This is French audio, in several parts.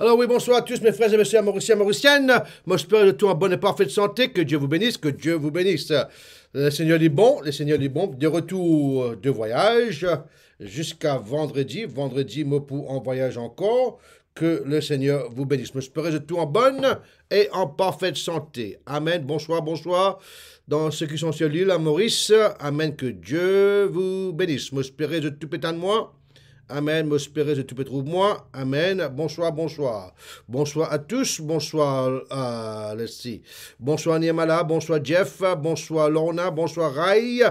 Alors oui, bonsoir à tous mes frères et messieurs mauriciens, mauriciennes. Moi, j'espère de tout en bonne et parfaite santé. Que Dieu vous bénisse, que Dieu vous bénisse. Le Seigneur est bon, le Seigneur est bon. De retour de voyage jusqu'à vendredi. Vendredi, Mopou en voyage encore. Que le Seigneur vous bénisse. Moi, j'espère de tout en bonne et en parfaite santé. Amen. Bonsoir, bonsoir. Dans ceux qui sont sur l'île à Maurice, Amen. Que Dieu vous bénisse. Moi, j'espère de tout pétain de moi Amen. que je te trouve moi. Amen. Bonsoir, bonsoir. Bonsoir à tous. Bonsoir, à euh, Leslie. Bonsoir, Niamala. Bonsoir, Jeff. Bonsoir, Lorna. Bonsoir, Rai.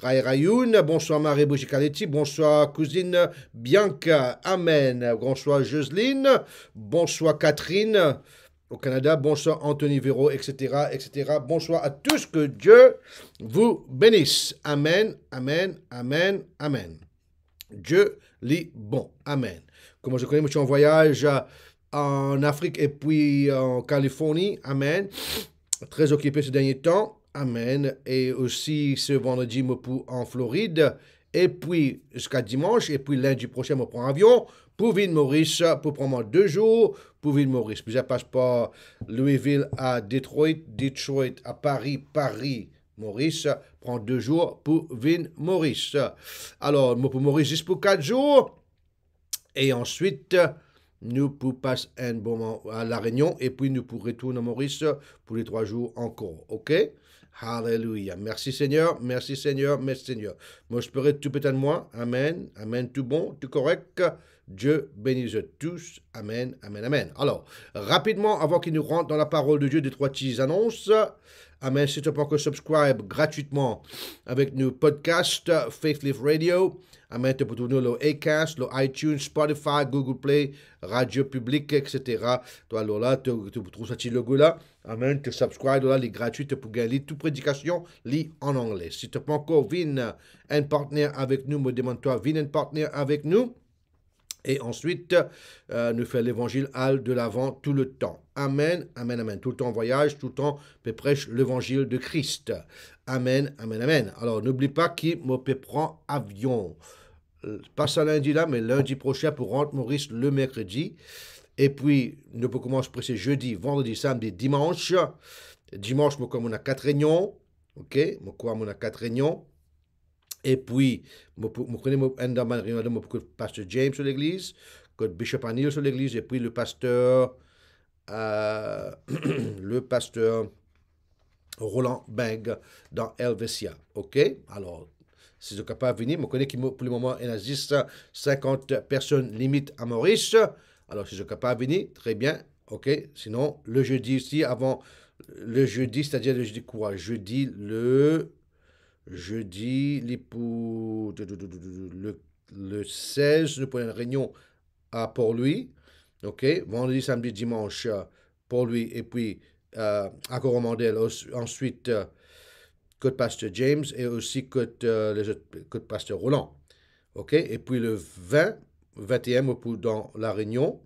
Rai Rayoun. Bonsoir, Marie Bouchikaletti. Bonsoir, cousine Bianca. Amen. Bonsoir, Jocelyne. Bonsoir, Catherine au Canada. Bonsoir Anthony Véro, etc., etc. Bonsoir à tous. Que Dieu vous bénisse. Amen, amen, amen, amen. Dieu Li bon, Amen. Comme je connais, je suis en voyage en Afrique et puis en Californie. Amen. Très occupé ces derniers temps. Amen. Et aussi ce vendredi, me pour en Floride. Et puis jusqu'à dimanche. Et puis lundi prochain, je prends avion pour Ville-Maurice pour prendre deux jours pour Ville-Maurice. passe par Louisville à Detroit, Detroit à Paris, Paris Maurice prend deux jours pour Vin Maurice. Alors, pour Maurice, juste pour quatre jours. Et ensuite, nous pouvons passer un bon moment à La Réunion et puis nous pouvons retourner à Maurice pour les trois jours encore. OK? Hallelujah. Merci Seigneur, merci Seigneur, merci Seigneur. Moi, je pourrais tout peut-être moi. Amen, amen, tout bon, tout correct. Dieu bénisse tous. Amen, amen, amen. Alors, rapidement, avant qu'il nous rentre dans la parole de Dieu des trois petits annonces, si tu pour que subscribe gratuitement avec nos podcast Faith Radio, Amen. pour nous le Acast, le iTunes, Spotify, Google Play, Radio Public, etc. Toi, là, tu trouves ça petit logo là. Amen, tu là, les gratuites pour gagner toute prédication, lit en anglais. Si tu pas encore vin un partenaire avec nous, me demande-toi, viens un partenaire avec nous. Et ensuite, euh, nous fait l'évangile al de l'avant tout le temps. Amen, amen, amen. Tout le temps voyage, tout le temps prêche l'évangile de Christ. Amen, amen, amen. Alors n'oublie pas qui me prend avion. Euh, pas ça lundi là, mais lundi prochain pour rendre Maurice le mercredi. Et puis, nous commencer presser jeudi, vendredi, samedi, dimanche. Dimanche, moi, comme on a quatre réunions. OK Moi, comme on a quatre réunions. Et puis, je connais beaucoup le pasteur James sur l'église, le bishop Anil sur l'église, et puis le pasteur, euh, le pasteur Roland Beng dans Helvetia. OK? Alors, si je capable pas venir, je connais qu'il pour le moment, il existe 50 personnes limite à Maurice. Alors, si je capable pas venir, très bien. OK? Sinon, le jeudi ici, avant le jeudi, c'est-à-dire le jeudi quoi? Jeudi le Jeudi, le, 16, nous prenons une réunion à pour lui OK? Vendredi, samedi, dimanche, euh, pour lui. Et puis, à euh, Coromandel. Ensuite, euh, Côte-Pasteur James et aussi Côte, Pasteur Roland. OK? Et puis, le 20, 21e, dans La Réunion.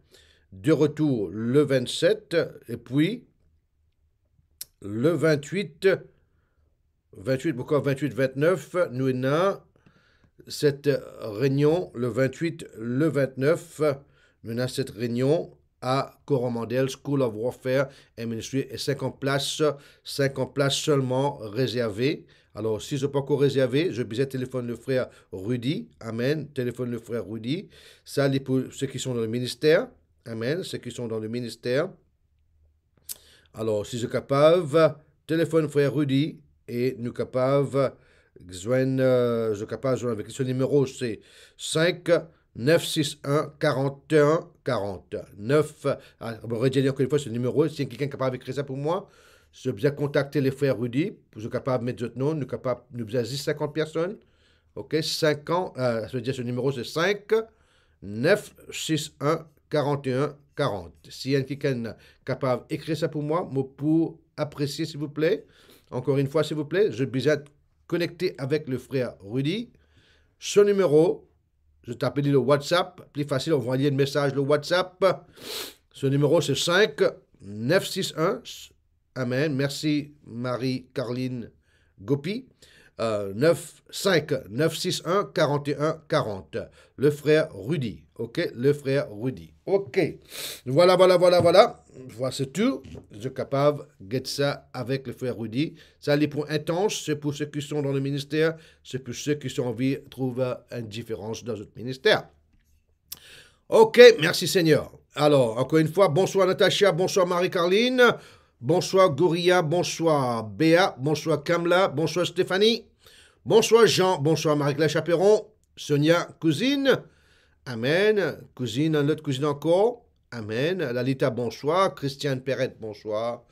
De retour le 27. Et puis, le 28 28, pourquoi 28-29, nous avons cette réunion le 28, le 29, nous avons cette réunion à Coromandel, School of Warfare and Ministry, et 50 places, 50 places seulement réservées. Alors, si je n'ai pas encore réservé, je disais téléphone le frère Rudy, Amen, téléphone le frère Rudy. Ça, pour ceux qui sont dans le ministère, Amen, ceux qui sont dans le ministère. Alors, si je suis capable, téléphone frère Rudy, et nous capables euh, je capable jouer avec ce numéro, c'est 5 1 41 40. 9, ah, je redire encore une fois ce numéro, si quelqu'un capable d'écrire ça pour moi, je vais contacter les frères Rudy, je suis capable de mettre votre nom, nous capable, nous avons 50 personnes, ok, 5 ans, euh, dire ce numéro c'est 5 9 6 1 41 40. Si quelqu'un capable d'écrire ça pour moi, mot pour apprécier s'il vous plaît, encore une fois, s'il vous plaît, je vais connecté avec le frère Rudy. Ce numéro, je t'appelle le WhatsApp. Plus facile, on va envoyer le message le WhatsApp. Ce numéro, c'est 5 Amen. Merci Marie-Carline Gopi. 9 5 9 6 1 41 40. Le frère Rudy. OK, le frère Rudy. OK. Voilà voilà voilà voilà. Voilà c'est tout. Je suis capable de get ça avec le frère Rudy. Ça les points intenses, c'est pour ceux qui sont dans le ministère, c'est pour ceux qui sont en vie trouvent une différence dans notre ministère. OK, merci Seigneur. Alors, encore une fois, bonsoir Natacha, bonsoir Marie-Carline. Bonsoir Gorilla, bonsoir Béa, bonsoir Kamla, bonsoir Stéphanie, bonsoir Jean, bonsoir Marie-Claire Chaperon, Sonia, cousine, Amen, cousine, autre cousine encore, Amen, Lalita, bonsoir, Christiane Perrette, bonsoir,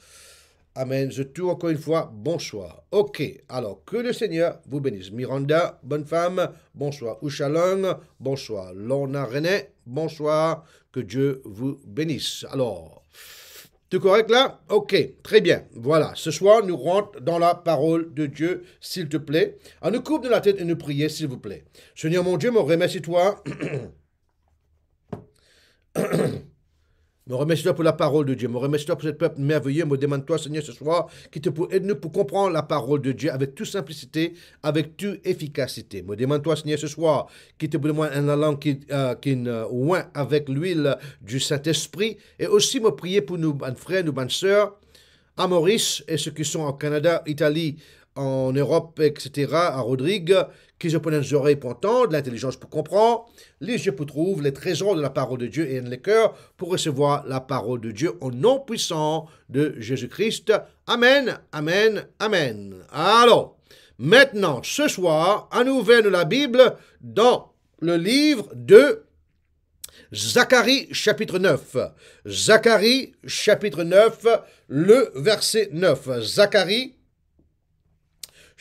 Amen, je tourne encore une fois, bonsoir. Ok, alors que le Seigneur vous bénisse. Miranda, bonne femme, bonsoir. Ouchalong, bonsoir. Lorna René, bonsoir, que Dieu vous bénisse. Alors, tu correct là Ok, très bien. Voilà, ce soir, nous rentrons dans la parole de Dieu, s'il te plaît. On nous coupe de la tête et nous prier, s'il vous plaît. Seigneur mon Dieu, me remercie-toi. Me remercie-toi pour la parole de Dieu. Me remercie-toi pour ce peuple merveilleux. Me demande-toi, Seigneur, ce soir, qui te pour aide-nous pour comprendre la parole de Dieu avec toute simplicité, avec toute efficacité. Me demande-toi, Seigneur, ce soir, qui te pour moi un langue euh, qui, est qui euh, oint avec l'huile du Saint-Esprit. Et aussi me prier pour nos frères, nos sœurs, à Maurice et ceux qui sont au Canada, Italie, en Europe, etc., à Rodrigue, qui je oreilles pour entendre, l'intelligence pour comprendre, les yeux pour trouver les trésors de la parole de Dieu et les cœurs pour recevoir la parole de Dieu au nom puissant de Jésus-Christ. Amen, Amen, Amen. Alors, maintenant, ce soir, à nouveau la Bible dans le livre de Zacharie chapitre 9. Zacharie chapitre 9, le verset 9. Zacharie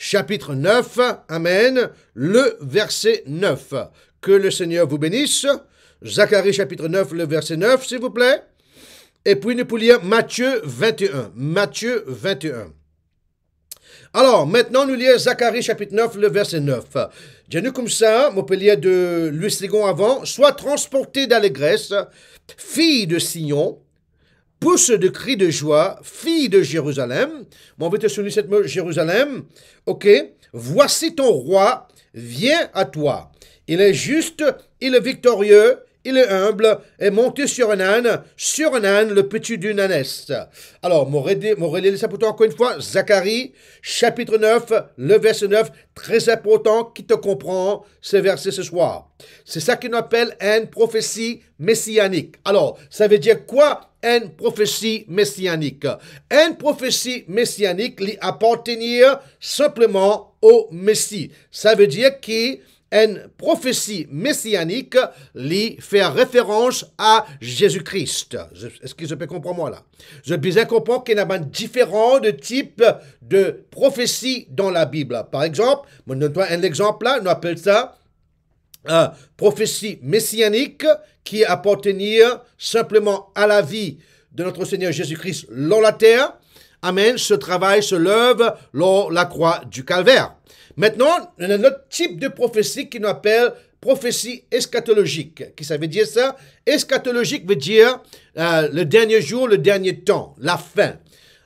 chapitre 9, Amen, le verset 9. Que le Seigneur vous bénisse. Zacharie chapitre 9, le verset 9, s'il vous plaît. Et puis nous lire Matthieu 21. Matthieu 21. Alors, maintenant, nous lisons Zacharie chapitre 9, le verset 9. J'ai comme ça, mon de Louis sigon avant, soit transporté d'allégresse, fille de Sion, pousse de cris de joie, fille de Jérusalem. Bon, on va te souligner cette mot Jérusalem. Ok, voici ton roi, viens à toi. Il est juste, il est victorieux, il est humble, et monté sur un âne, sur un âne, le petit d'une ânesse. Alors, pour toi encore une fois, Zacharie, chapitre 9, le verset 9, très important, qui te comprend ce verset ce soir. C'est ça qu'on appelle une prophétie messianique. Alors, ça veut dire quoi une prophétie messianique? Une prophétie messianique lui appartenir simplement au Messie. Ça veut dire qui une prophétie messianique lui fait référence à Jésus-Christ. Est-ce que je peux comprendre moi là Je bien comprendre qu'il y a différents types de prophéties dans la Bible. Par exemple, je donne un exemple là, on appelle ça euh, prophétie messianique qui appartient simplement à la vie de notre Seigneur Jésus-Christ dans la terre. Amen. Ce travail se lève lors la croix du calvaire. Maintenant, y a notre type de prophétie qui nous appelle prophétie eschatologique. Qui ça veut dire ça Eschatologique veut dire euh, le dernier jour, le dernier temps, la fin.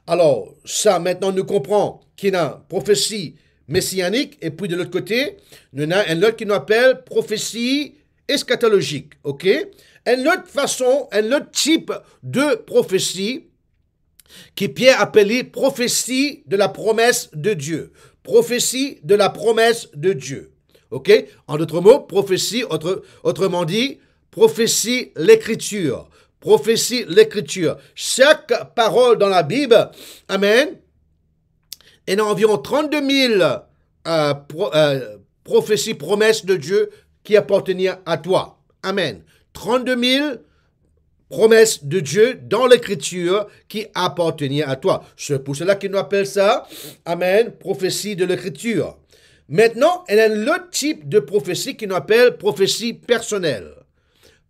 Alors, ça, maintenant, nous comprend qu'il y a une prophétie messianique, et puis de l'autre côté, nous a un autre qui nous appelle prophétie eschatologique. OK Une autre façon, un autre type de prophétie qui Pierre appelait prophétie de la promesse de Dieu prophétie de la promesse de Dieu. OK En d'autres mots, prophétie, autrement dit, prophétie l'écriture. Prophétie l'écriture. Chaque parole dans la Bible, Amen, il y a environ 32 000 euh, euh, prophéties, promesses de Dieu qui appartiennent à toi. Amen. 32 000 promesse de Dieu dans l'Écriture qui appartenait à toi. C'est pour cela qu'il nous appelle ça, Amen, prophétie de l'Écriture. Maintenant, elle y a le type de prophétie qui nous appelle prophétie personnelle.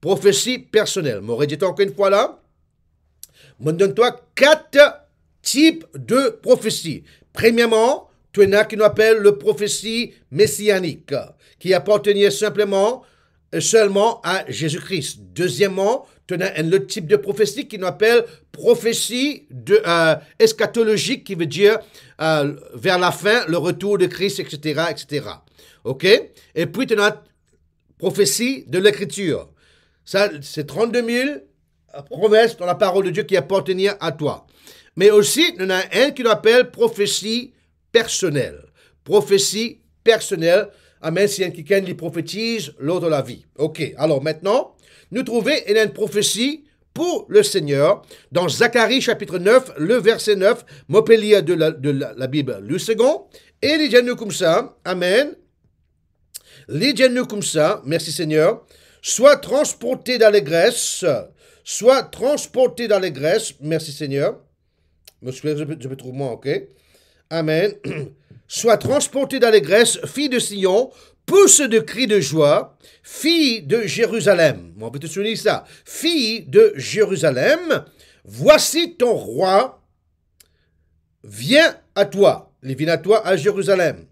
Prophétie personnelle. M'aurait dit encore une fois là, donne-toi quatre types de prophétie. Premièrement, tu en as qui nous appelle le prophétie messianique, qui appartenait simplement, et euh, seulement à Jésus-Christ. Deuxièmement, tenant le type de prophétie qui nous appelle prophétie de, euh, eschatologique, qui veut dire euh, vers la fin, le retour de Christ, etc., etc. OK? Et puis, as prophétie de l'Écriture. Ça, c'est 32 000 promesses dans la parole de Dieu qui appartiennent à toi. Mais aussi, il y a un qui appelle prophétie personnelle. Prophétie personnelle. Amen. Si un quelqu'un qui prophétise, l'autre la vie. OK. Alors maintenant, nous trouvons une prophétie pour le Seigneur dans Zacharie chapitre 9, le verset 9, Mopelia de la, Bible, le second, et les nous comme ça, Amen, les nous comme ça, merci Seigneur, soit transporté dans les Grèces, soit transporté dans merci Seigneur, je moi, ok, Amen, soit transporté dans fille de Sion, pousse de cris de joie, fille de Jérusalem. On peut te souligner ça. Fille de Jérusalem, voici ton roi, viens à toi. Il vient à toi à Jérusalem.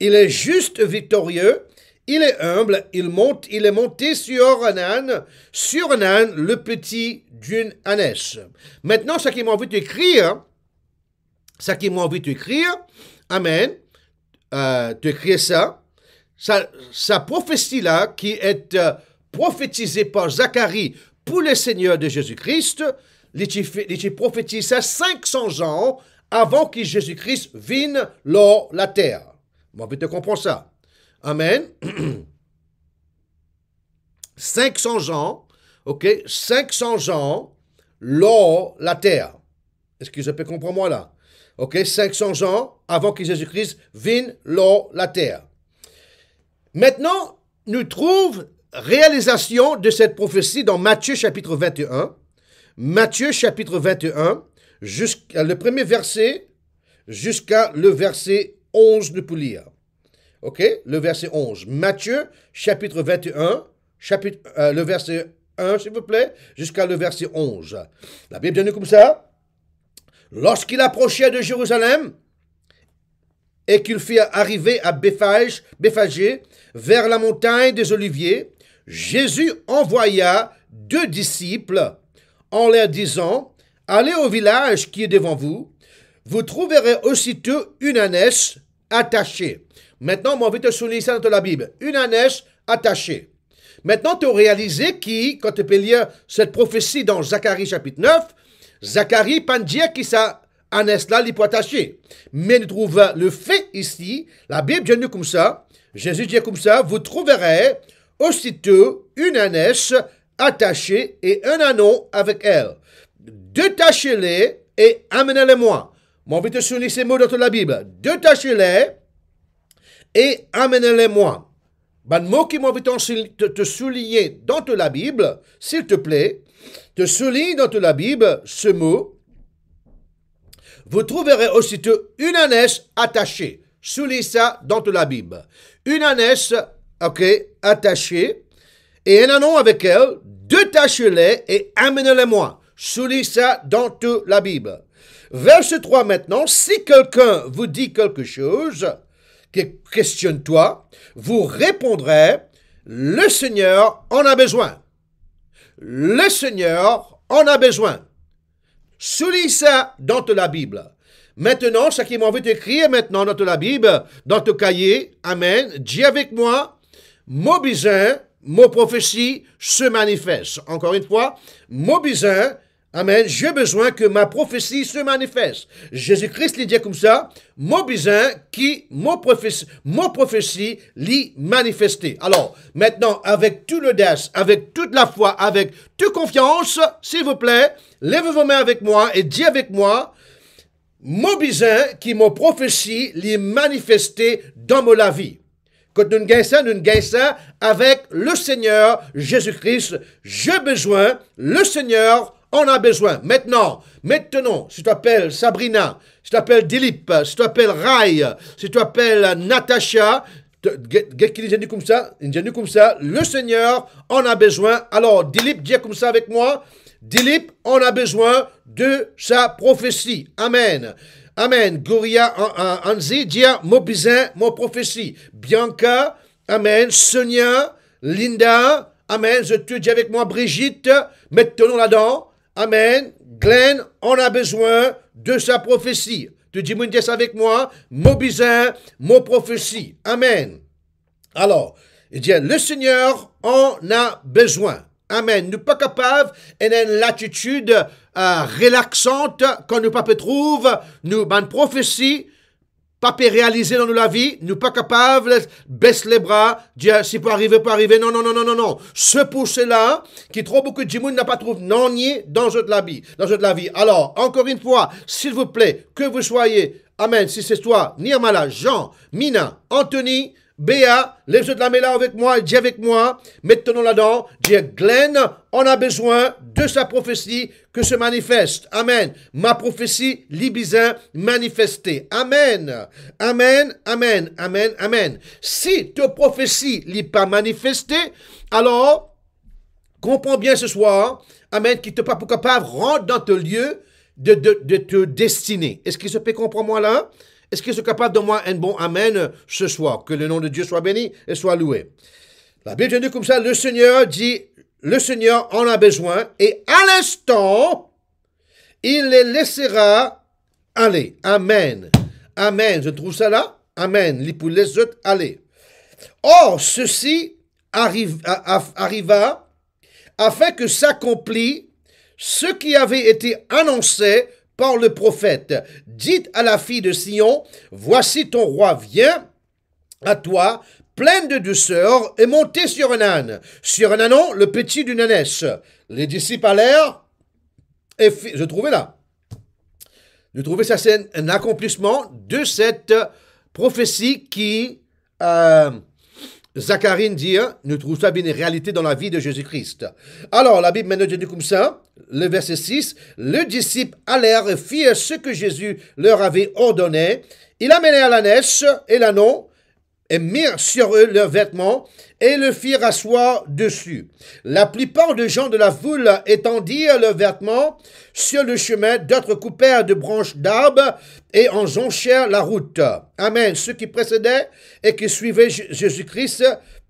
Il est juste victorieux, il est humble, il monte, il est monté sur un âne, sur un âne, le petit d'une ânesse. Maintenant, ce qui m'a envie d'écrire, ce qui m'a envie d'écrire, Amen, euh, d'écrire ça, sa, prophétie-là, qui est euh, prophétisée par Zacharie pour le Seigneur de Jésus-Christ, il à 500 ans avant que Jésus-Christ vienne sur la terre. vous comprendre ça. Amen. 500 ans, ok, 500 ans, lors la terre. Est-ce que je peux comprendre moi là? Ok, 500 ans avant que Jésus-Christ vienne lors la terre. Maintenant, nous trouvons réalisation de cette prophétie dans Matthieu chapitre 21. Matthieu chapitre 21, le premier verset, jusqu'à le verset 11, de pouvons lire. OK? Le verset 11. Matthieu chapitre 21, chapitre, euh, le verset 1, s'il vous plaît, jusqu'à le verset 11. La Bible dit comme ça. Lorsqu'il approchait de Jérusalem et qu'il fit arriver à Béphage, Béphagé, vers la montagne des Oliviers, Jésus envoya deux disciples en leur disant, Allez au village qui est devant vous, vous trouverez aussitôt une ânesse attachée. Maintenant, on je te souligner ça dans la Bible. Une ânesse attachée. Maintenant, tu as réalisé qui, quand tu peux lire cette prophétie dans Zacharie chapitre 9, Zacharie pandia qui ça ânesse là, attachée. Mais nous trouve le fait ici, la Bible nous comme ça, Jésus dit comme ça, vous trouverez aussitôt une ânesse attachée et un anneau avec elle. Détachez-les et amenez-les-moi. Je vais te souligner ces mots dans la Bible. Détachez-les et amenez-les-moi. Le mot qui m'invite te, te souligner dans la Bible, s'il te plaît, te souligne dans la Bible ce mot. Vous trouverez aussitôt une ânesse attachée souligne ça dans la Bible. Une ânesse, ok, attachée, et un anon avec elle, détachez-les et amenez-les-moi. Souligne ça dans toute la Bible. Verset 3 maintenant, si quelqu'un vous dit quelque chose, que questionne-toi, vous répondrez, le Seigneur en a besoin. Le Seigneur en a besoin. Souligne ça dans la Bible. Maintenant, ce qui envie d'écrire maintenant dans la Bible, dans ton cahier, Amen, dis avec moi, Mon bizarre, mon prophétie se manifeste. Encore une fois, Mon bizarre, Amen. J'ai besoin que ma prophétie se manifeste. Jésus-Christ l'a dit comme ça, mon besoin qui, mon prophétie, l'a prophétie manifester. Alors, maintenant, avec toute l'audace, avec toute la foi, avec toute confiance, s'il vous plaît, lève vos mains avec moi et dis avec moi, Mobisin qui m'a prophétie, l'est manifesté dans ma vie. Quand nous gagnons, nous gagnons avec le Seigneur Jésus-Christ. J'ai besoin, le Seigneur en a besoin. Maintenant, maintenant, si tu t'appelles Sabrina, si tu appelles Dilip, si tu appelles Rai, si tu appelles Natacha, comme ça, comme ça, le Seigneur en a besoin. Alors, Dilip, dis comme ça avec moi. Dilip, on a besoin de sa prophétie. Amen. Amen. Goria Anzi, Dia Mobizin, mon prophétie. Bianca, Amen. Sonia, Linda, Amen. Je te dis avec moi, Brigitte, mettons là-dedans. Amen. Glenn, on a besoin de sa prophétie. Tu dis dieu avec moi, Mobizin, mon prophétie. Amen. Alors, eh il dit, le Seigneur en a besoin. Amen. Nous pas capables une l'attitude euh, relaxante quand nous pas trouve, nous ban prophétie pas réaliser dans la vie, nous pas capables, baisse les bras, Dieu, si peut arriver, peut arriver, non, non, non, non, non, non. Ce pour là qui trop beaucoup de n'a pas trouvé, non, nié dans de la vie, dans de la vie. Alors, encore une fois, s'il vous plaît, que vous soyez, Amen, si c'est toi, Niamala, Jean, Mina, Anthony, Béa, lève-toi de la main là avec moi, dis avec moi, mettons là-dedans, dis Glenn, on a besoin de sa prophétie que se manifeste. Amen. Ma prophétie, libisan manifestée. Amen. Amen, amen, amen, amen. Si ta prophétie n'est pas manifestée, alors, comprends bien ce soir, amen, qui te pas capable, rentre dans ton lieu de, de, de te destiner. Est-ce qu'il se peut comprendre moi là? Est-ce qu'ils sont capables de moi un bon Amen ce soir Que le nom de Dieu soit béni et soit loué. La Bible dit comme ça, le Seigneur dit, le Seigneur en a besoin et à l'instant, il les laissera aller. Amen. Amen. Je trouve ça là. Amen. Il les autres aller. Or, ceci arriva afin que s'accomplit ce qui avait été annoncé le prophète. Dites à la fille de Sion, voici ton roi vient à toi, pleine de douceur, et montée sur un âne, sur un ânon, le petit d'une ânesse. Les disciples allèrent, et je trouvais là, je trouvais ça c'est un accomplissement de cette prophétie qui... Euh, Zacharine dit hein, « nous trouvons ça bien une réalité dans la vie de Jésus-Christ. Alors, la Bible maintenant dit comme ça, le verset 6, le disciple allèrent et ce que Jésus leur avait ordonné. Il amenait à la neige et l'anneau et mirent sur eux leurs vêtements et le firent asseoir dessus. La plupart des gens de la foule étendirent leurs vêtements sur le chemin, d'autres coupèrent de branches d'arbres et en jonchèrent la route. Amen. Ceux qui précédaient et qui suivaient Jésus-Christ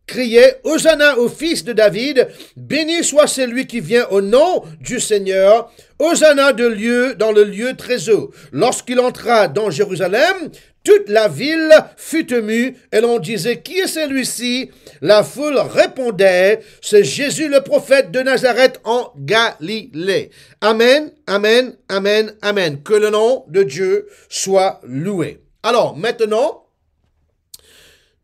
criaient Hosanna au fils de David, béni soit celui qui vient au nom du Seigneur, Hosanna de lieu dans le lieu très haut. Lorsqu'il entra dans Jérusalem, toute la ville fut émue et l'on disait Qui est celui-ci La foule répondait C'est Jésus le prophète de Nazareth en Galilée. Amen, Amen, Amen, Amen. Que le nom de Dieu soit loué. Alors maintenant,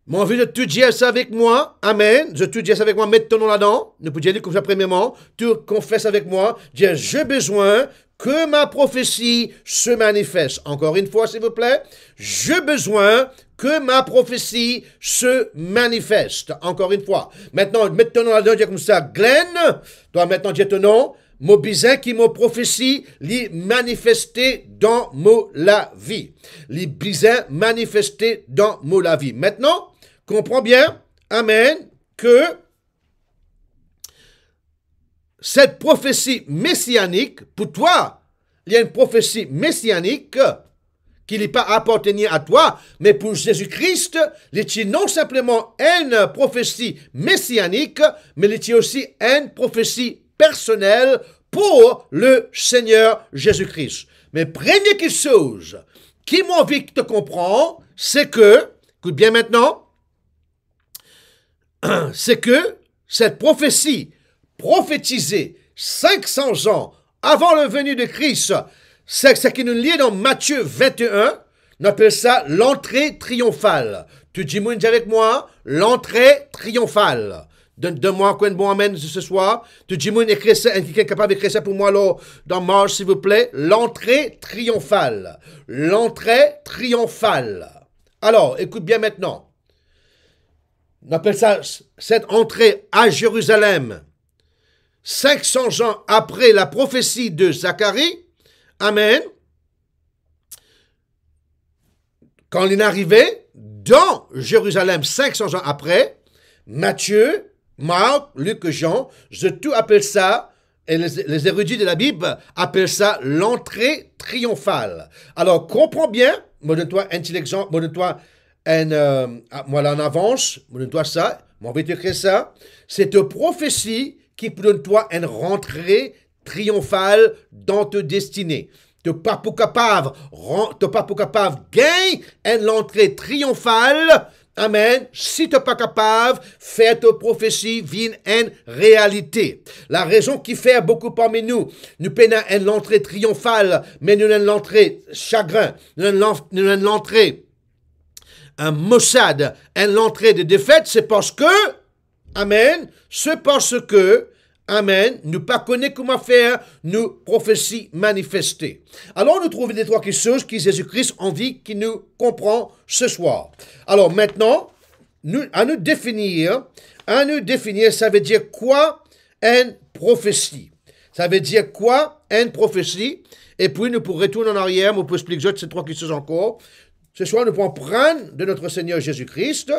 mon envie de tu dire ça avec moi. Amen. Je tu dis avec moi. Mets ton nom là-dedans. Nous pouvons dire que premièrement. Tu confesses avec moi. Dis, j'ai besoin que ma prophétie se manifeste. Encore une fois, s'il vous plaît, j'ai besoin que ma prophétie se manifeste. Encore une fois. Maintenant, maintenant, on dire comme ça, Glenn, toi maintenant dire ton nom, bisin qui me prophétie, lui manifesté dans mon la vie. L'y bizin manifesté dans mon la vie. Maintenant, comprends bien, Amen, que cette prophétie messianique, pour toi, il y a une prophétie messianique qui n'est pas appartenue à toi, mais pour Jésus-Christ, il est non simplement une prophétie messianique, mais il est aussi une prophétie personnelle pour le Seigneur Jésus-Christ. Mais première chose qui m'invite de te comprendre, c'est que, écoute bien maintenant, c'est que cette prophétie Prophétiser 500 ans avant le venu de Christ, c'est ce qui nous lie dans Matthieu 21, on appelle ça l'entrée triomphale. Tu dis dis avec moi, l'entrée triomphale. Donne-moi un bon amen ce soir. Tu dis moi, est-ce est capable d'écrire ça pour moi alors, dans mars s'il vous plaît. L'entrée triomphale. L'entrée triomphale. Alors, écoute bien maintenant. On appelle ça cette entrée à Jérusalem 500 ans après la prophétie de Zacharie. Amen. Quand il est arrivé dans Jérusalem 500 ans après, Matthieu, Marc, Luc, Jean, je tout appelle ça, et les, érudits de la Bible appellent ça l'entrée triomphale. Alors comprends bien, donne-toi intelligent, donne-toi un, euh, en avance, donne-toi ça, mon ça. Cette prophétie qui peut toi une rentrée triomphale dans ta destinée. Tu pas pour capable, de pas capable gagner une entrée triomphale. Amen. Si tu n'es pas capable, faire prophétie vine en réalité. La raison qui fait beaucoup parmi nous, nous peinons une entrée triomphale, mais nous avons l'entrée chagrin, nous avons l'entrée un euh, maussade, une entrée de défaite, c'est parce que Amen. C'est parce que, Amen, nous pas comment faire nos prophéties manifestées. Alors nous trouvons les trois questions que Jésus-Christ envie qui nous comprend ce soir. Alors maintenant, nous, à nous définir, à nous définir, ça veut dire quoi une prophétie. Ça veut dire quoi une prophétie Et puis nous pourrons retourner en arrière, nous pourrions expliquer ces trois questions encore. Ce soir, nous pouvons prendre de notre Seigneur Jésus-Christ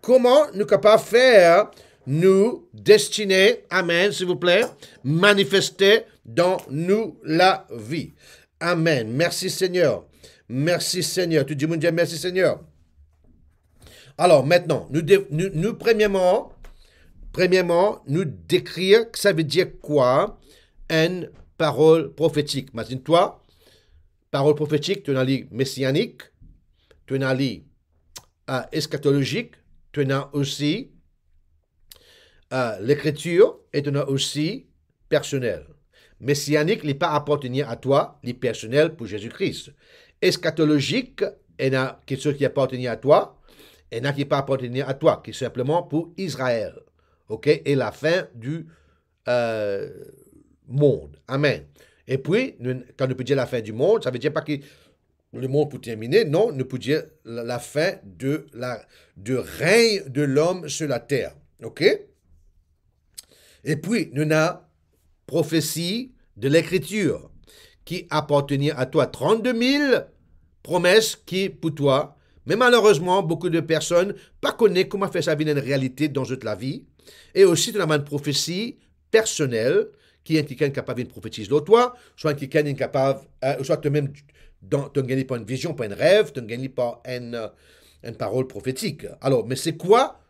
comment nous sommes capables de faire nous destiner, Amen, s'il vous plaît, manifester dans nous la vie. Amen. Merci Seigneur. Merci Seigneur. Tu dis, mon Dieu, merci Seigneur. Alors maintenant, nous, nous, premièrement, premièrement, nous décrire que ça veut dire quoi une parole prophétique. Imagine-toi, parole prophétique, tu en as messianique, tu en as euh, eschatologique, tu en as aussi euh, l'écriture est aussi personnelle. Messianique n'est pas appartenir à toi, ni personnel pour Jésus-Christ. Eschatologique est ce qui appartient à toi, et n'a qui pas appartenir à toi, qui est simplement pour Israël. OK? Et la fin du euh, monde. Amen. Et puis, quand on peut dire la fin du monde, ça veut dire pas que le monde pour terminer, non, ne peut dire la fin de la, du règne de l'homme sur la terre. OK? Et puis, nous avons prophétie de l'Écriture qui appartient à toi. 32 000 promesses qui, pour toi, mais malheureusement, beaucoup de personnes pas connaissent comment faire sa vie une réalité dans toute la vie. Et aussi, nous avons une prophétie personnelle qui est incapable de prophétiser de toi, soit quelqu'un incapable, euh, soit te même tu gagné pas une vision, pas un rêve, tu n'as pas une, euh, une parole prophétique. Alors, mais c'est quoi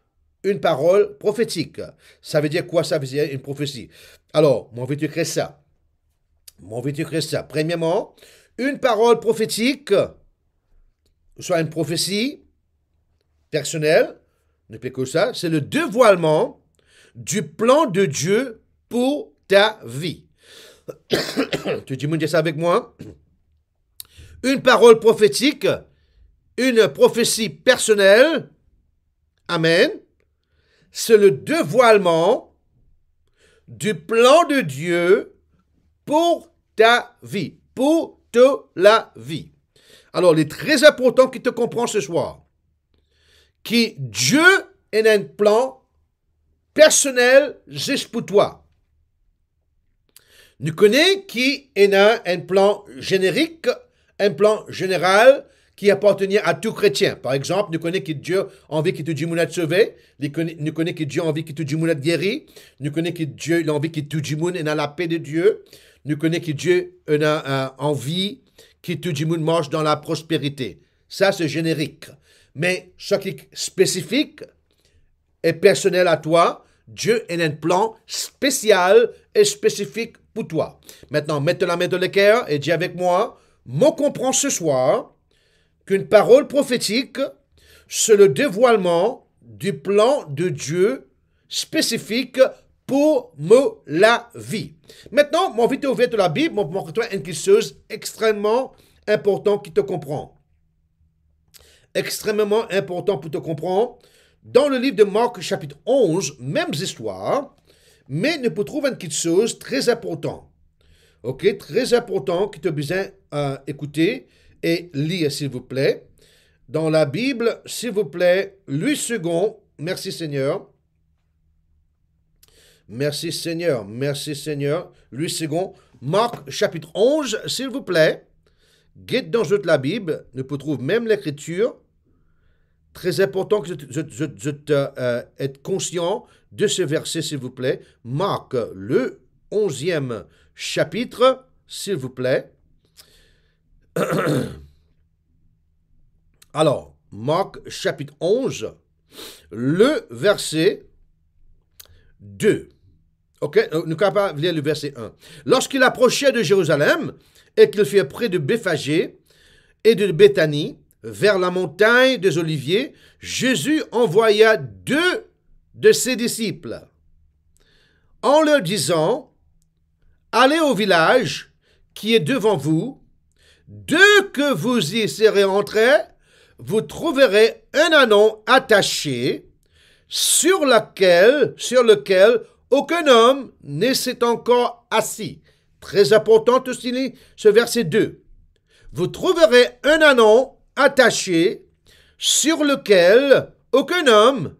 une parole prophétique. Ça veut dire quoi Ça veut dire une prophétie. Alors, mon veux-tu ça Mon veux-tu ça Premièrement, une parole prophétique, soit une prophétie personnelle, ne plus que ça, c'est le dévoilement du plan de Dieu pour ta vie. tu dis, mon Dieu, ça avec moi Une parole prophétique, une prophétie personnelle, Amen c'est le dévoilement du plan de Dieu pour ta vie, pour toute la vie. Alors, il est très important qu'il te comprend ce soir, que Dieu a un plan personnel juste pour toi. Nous connaissons qui a un plan générique, un plan général qui appartenait à tout chrétien. Par exemple, nous connaissons que Dieu a envie que tout le monde soit sauvé. Nous connaissons que Dieu a envie que tout le monde soit guéri. Nous connaissons que Dieu a envie que tout le monde ait la paix de Dieu. Nous connaissons que Dieu a euh, envie que tout le monde dans la prospérité. Ça, c'est générique. Mais ce qui est spécifique et personnel à toi, Dieu a un plan spécial et spécifique pour toi. Maintenant, mets la main dans le et dis avec moi, mon comprend ce soir, une parole prophétique, c'est le dévoilement du plan de Dieu spécifique pour la vie. Maintenant, mon au ouvrir de la Bible montre toi une chose extrêmement importante qui te comprend. Extrêmement important pour te comprendre. Dans le livre de Marc, chapitre 11, même histoire, mais ne peut trouver une chose très important. Ok, très important qui te besoin euh, écouter et lire, s'il vous plaît. Dans la Bible, s'il vous plaît, Louis II, merci Seigneur. Merci Seigneur, merci Seigneur. Louis II, Marc chapitre 11, s'il vous plaît. Guide dans la Bible, ne trouve même l'écriture. Très important que je euh, conscient de ce verset, s'il vous plaît. Marc, le 11e chapitre, s'il vous plaît. Alors, Marc chapitre 11, le verset 2. OK, euh, nous pas lire le verset 1. Lorsqu'il approchait de Jérusalem et qu'il fut près de Béphagé et de Béthanie, vers la montagne des Oliviers, Jésus envoya deux de ses disciples en leur disant, Allez au village qui est devant vous, Dès que vous y serez entré, vous trouverez un anon attaché sur, sur lequel aucun homme ne s'est encore assis. Très important aussi ce verset 2. Vous trouverez un anon attaché sur lequel aucun homme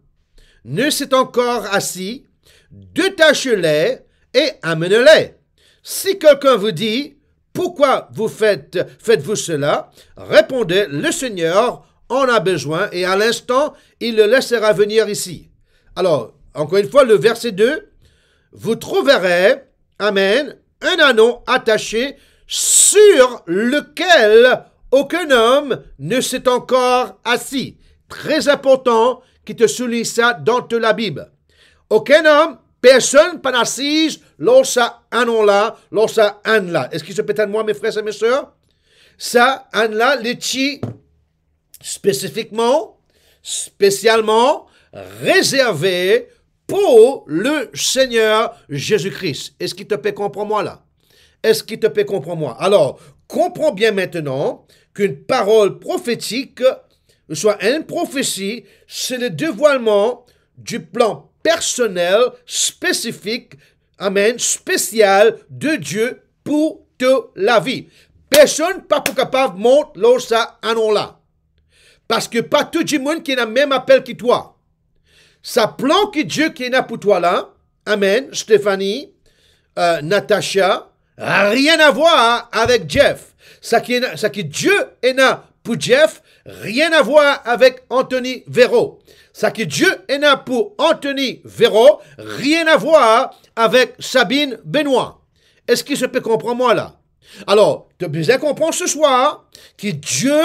ne s'est encore assis. Détachez-les et amenez-les. Si quelqu'un vous dit, pourquoi vous faites, faites-vous cela Répondez, le Seigneur en a besoin et à l'instant, il le laissera venir ici. Alors, encore une fois, le verset 2, vous trouverez, Amen, un anneau attaché sur lequel aucun homme ne s'est encore assis. Très important qui te souligne ça dans la Bible. Aucun homme Personne pas assise un Anon-là, ça là Est-ce qu'il se peut moi, mes frères et mes sœurs? Ça, Anne-là, spécifiquement, spécialement réservé pour le Seigneur Jésus-Christ. Est-ce qu'il te peut comprendre moi là? Est-ce qu'il te peut comprendre moi? Alors, comprends bien maintenant qu'une parole prophétique, soit une prophétie, c'est le dévoilement du plan personnel, spécifique, amen, spécial de Dieu pour toute la vie. Personne pas pour capable monte l'eau ça là. Parce que pas tout le monde qui a le même appel que toi. Ça plan que Dieu qui là pour toi là, amen, Stéphanie, euh, Natacha, rien à voir avec Jeff. Ça qui, ça qui Dieu est pour Jeff, rien à voir avec Anthony Vero. Ça que Dieu est pour Anthony Véro, rien à voir avec Sabine Benoît. Est-ce qu'il se peut comprendre moi là? Alors, tu bien comprendre ce soir que Dieu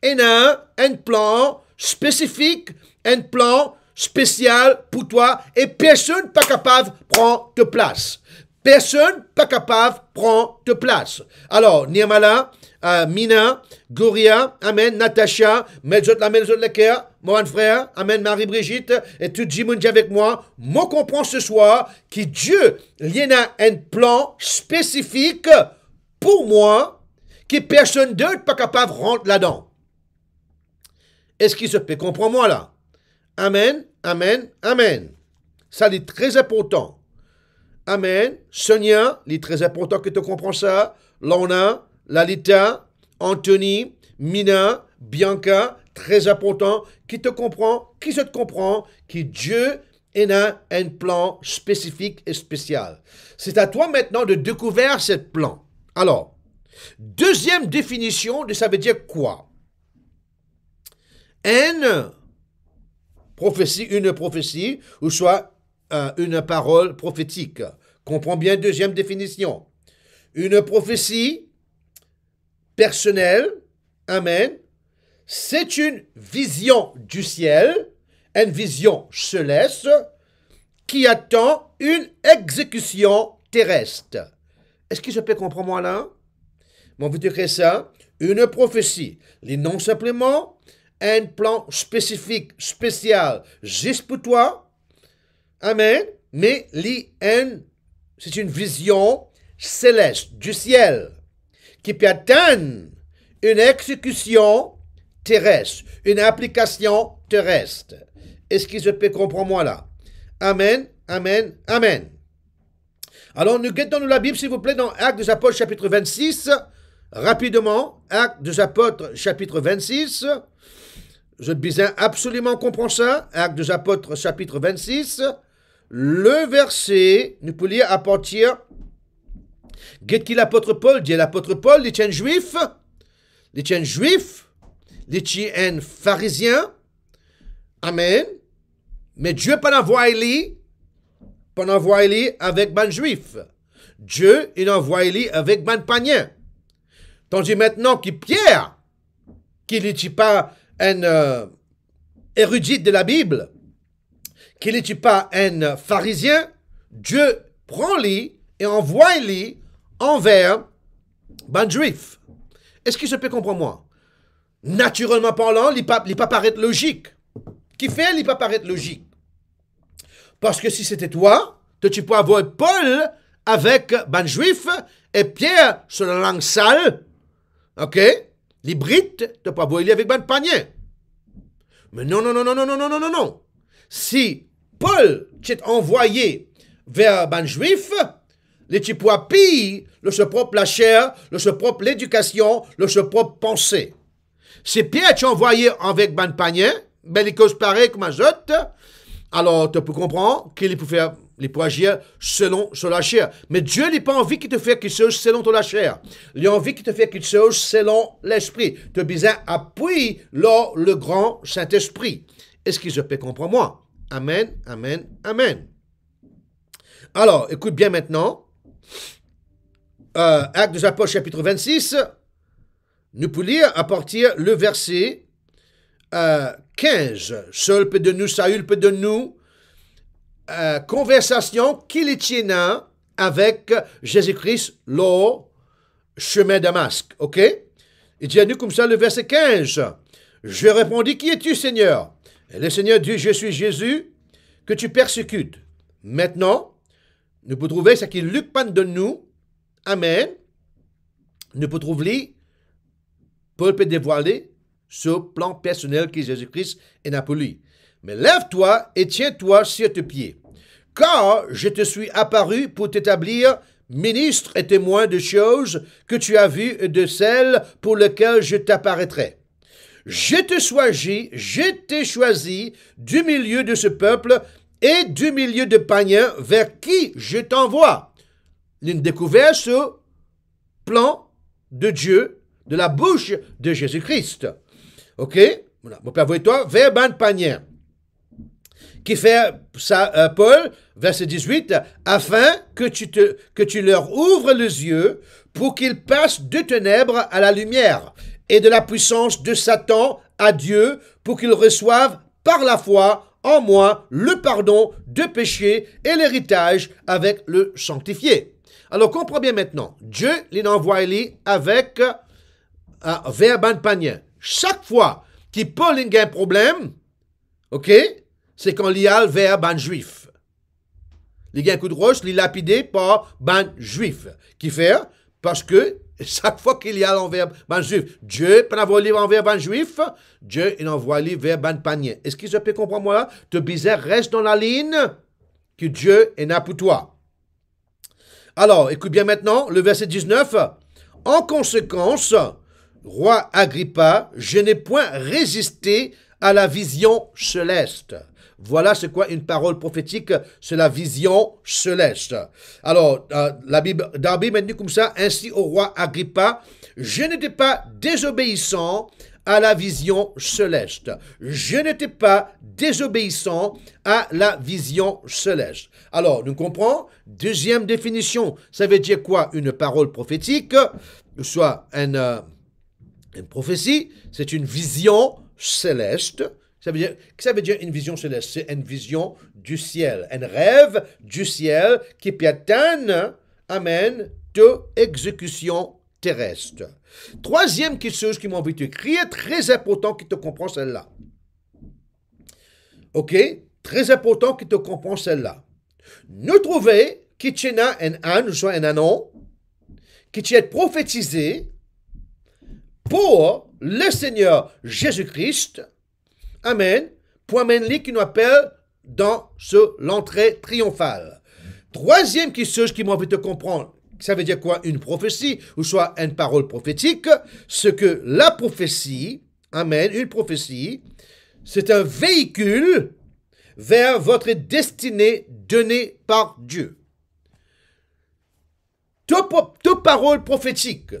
est un, un plan spécifique, un plan spécial pour toi et personne pas capable de prendre de place. Personne pas capable prend de place. Alors, Niamala, euh, Mina, Goria, Amen, Natacha, Medzot, la Medzot Mohan Frère, Amen, Marie-Brigitte, et tout avec moi, moi comprends ce soir que Dieu, a un plan spécifique pour moi que personne d'autre pas capable de rentrer là-dedans. Est-ce qu'il se peut? Comprends-moi là. Amen, Amen, Amen. Ça, c'est très important. Amen. Sonia, il est très important que tu comprends ça. Lona, Lalita, Anthony, Mina, Bianca, très important, qui te comprend, qui se comprend, qui Dieu en un plan spécifique et spécial. C'est à toi maintenant de découvrir ce plan. Alors, deuxième définition de ça veut dire quoi Une prophétie, une prophétie, ou soit une parole prophétique. Comprends bien, deuxième définition. Une prophétie personnelle, Amen, c'est une vision du ciel, une vision céleste, qui attend une exécution terrestre. Est-ce que je peux comprendre moi là Bon, vous direz ça, une prophétie, les non simplement un plan spécifique, spécial, juste pour toi, Amen. Mais l'IN, c'est une vision céleste du ciel qui peut atteindre une exécution terrestre, une application terrestre. Est-ce que je peux comprendre moi là Amen, amen, amen. Alors nous guettons la Bible s'il vous plaît dans Actes des Apôtres chapitre 26, rapidement, Actes des Apôtres chapitre 26. Je disais absolument comprendre ça, Actes des Apôtres chapitre 26 le verset, nous pouvons lire à partir. Qu'est-ce l'apôtre Paul dit L'apôtre Paul, juif, tiens juifs, un juif, juifs, des tiens pharisiens. Amen. Mais Dieu, pas voie lui, pas avec ban juif. Dieu, il envoie avec ban panien. Tandis maintenant que Pierre, qui n'est pas un euh, érudite de la Bible, qu'il n'était pas un pharisien, Dieu prend-lui et envoie-lui envers ben juif. Est-ce qu'il se peut comprendre moi Naturellement parlant, il ne pas paraître logique. Qui fait, il ne pas paraître logique. Parce que si c'était toi, tu peux avoir Paul avec ben juif et Pierre sur la langue sale. OK Les Brites, tu peux avoir lui avec ben panier. Mais non, non, non, non, non, non, non, non, non. Si Paul, tu envoyé vers ban juif, les tipois le se propre la chair, le se propre l'éducation, le se propre pensée. Si Pierre est envoyé avec ban panier, ben les comme azote, alors tu peux comprendre qu'il peut faire les agir selon sur la chair. Mais Dieu n'a pas envie qu'il te fasse quelque chose selon ton la chair. Il a envie qu'il te fasse quelque chose selon l'esprit. Tu as besoin lors le grand Saint-Esprit. Est-ce qu'il se peut comprendre moi? Amen, Amen, Amen. Alors, écoute bien maintenant. Euh, Acte des Apôtres, chapitre 26. Nous pouvons lire à partir le verset 15. Euh, Seul peut de nous, Saül peut de nous. Euh, conversation qu'il tienne avec Jésus-Christ, l'eau, chemin Damasque. OK? Il dit à nous comme ça le verset 15. Je répondis Qui es-tu, Seigneur? le Seigneur dit, je suis Jésus que tu persécutes. Maintenant, nous pouvons trouver ce qui Luc parle de nous. Amen. Ne pouvons trouver, Paul peut dévoiler ce plan personnel que Jésus-Christ est pour Mais lève-toi et tiens-toi sur tes pieds, car je te suis apparu pour t'établir ministre et témoin de choses que tu as vues et de celles pour lesquelles je t'apparaîtrai. Je te sois J, je t'ai choisi du milieu de ce peuple et du milieu de païens vers qui je t'envoie. Une découverte ce plan de Dieu de la bouche de Jésus-Christ. OK Voilà. Mon père, toi vers ban Panien Qui fait ça, euh, Paul, verset 18, afin que tu, te, que tu leur ouvres les yeux pour qu'ils passent de ténèbres à la lumière et de la puissance de Satan à Dieu pour qu'il reçoive par la foi en moi le pardon de péché et l'héritage avec le sanctifié. Alors comprends bien maintenant, Dieu l'envoie avec euh, un euh, verbe panien Chaque fois qu'il Paul a un problème, ok, c'est quand il y a le verbe juif. Il y a un coup de roche, il est lapidé par ban juif. Qui fait Parce que chaque fois qu'il y a un verbe juif, Dieu envoie livre verbe ban juif, Dieu il envoie livre verbe ben panier. Est-ce que je peux comprendre moi là? Te bizarre reste dans la ligne que Dieu est là pour toi. Alors, écoute bien maintenant le verset 19. En conséquence, roi Agrippa, je n'ai point résisté à la vision céleste. Voilà ce quoi une parole prophétique, c'est la vision céleste. Alors, euh, la Bible, dans dit comme ça, ainsi au roi Agrippa, je n'étais pas désobéissant à la vision céleste. Je n'étais pas désobéissant à la vision céleste. Alors, nous comprenons Deuxième définition, ça veut dire quoi Une parole prophétique, soit euh, une prophétie, c'est une vision céleste ça veut dire, que ça veut dire une vision céleste une vision du ciel, un rêve du ciel qui peut atteindre, amen, de exécution terrestre. Troisième chose qui m'a envie de crier, très important qu'il te comprend celle-là. Ok Très important qu'il te comprend celle-là. Nous trouver Kitchena un ou soit un anon, qui est prophétisé pour le Seigneur Jésus-Christ, Amen. Point Menli qui nous appelle dans ce l'entrée triomphale. Troisième qui ce qui m'a envie de comprendre, ça veut dire quoi Une prophétie, ou soit une parole prophétique, ce que la prophétie, Amen, une prophétie, c'est un véhicule vers votre destinée donnée par Dieu. Toute parole prophétique,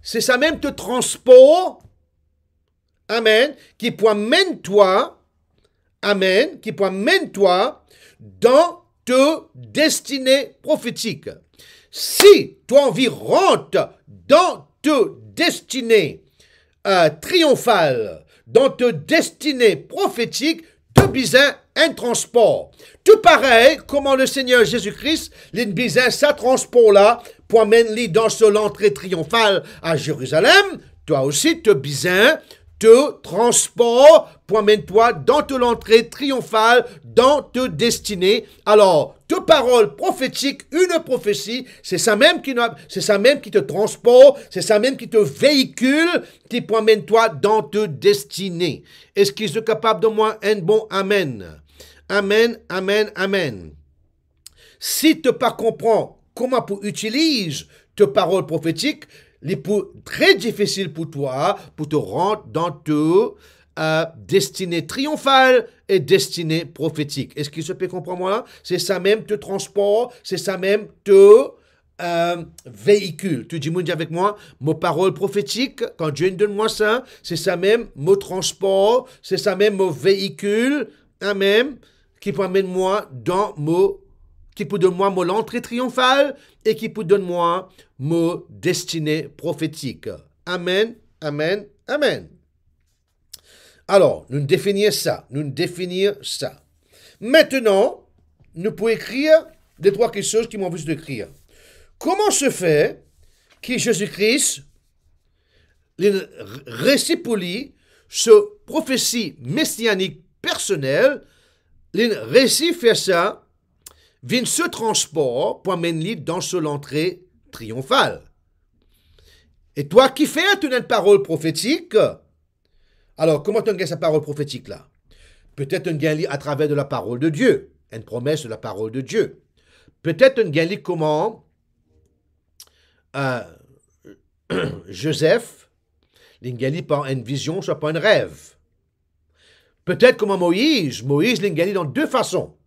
c'est ça même te transport Amen. Qui pour mène toi. Amen. Qui pour mène toi dans te destinée prophétique. Si toi envie rentre dans te destinée euh, triomphale, dans te destinée prophétique, te bisin un transport. Tout pareil, comment le Seigneur Jésus-Christ, l'inbisin, sa transport là, pour lui dans ce l'entrée triomphale à Jérusalem, toi aussi te bisin te transport, promène-toi dans ton entrée triomphale, dans te destinée. Alors, te parole prophétique, une prophétie, c'est ça même qui, te transporte, c'est ça même qui te véhicule, qui promène-toi dans te destinée. Est-ce qu'ils sont capables de moi un bon Amen? Amen, Amen, Amen. Si tu ne comprends comment pour utiliser tes paroles prophétique, très difficile pour toi pour te rendre dans te euh, destinée triomphale et destinée prophétique. Est-ce qu'il se peut comprendre moi C'est ça même te transport, c'est ça même te euh, véhicule. Tu dis, dis avec moi, mes paroles prophétiques, quand Dieu me donne moi ça, c'est ça même mon transport, c'est ça même mon véhicule, hein, même, qui m'amène moi dans mon qui peut donner moi mon l'entrée triomphale et qui peut donner moi mon destinée prophétique. Amen, amen, amen. Alors, nous définir ça, nous définir ça. Maintenant, nous pouvons écrire des trois questions qui m'ont vu d'écrire. Comment se fait que Jésus-Christ récipoli ce prophétie messianique personnelle, les récit fait ça vin ce transport pour dans ce l'entrée triomphale. Et toi qui fais une parole prophétique, alors comment tu gagnes sa parole prophétique là Peut-être un gagnes à travers de la parole de Dieu, une promesse de la parole de Dieu. Peut-être un gagnes comment euh, Joseph, l'ingali par une vision, soit pas un rêve. Peut-être comment Moïse, Moïse l'ingali dans deux façons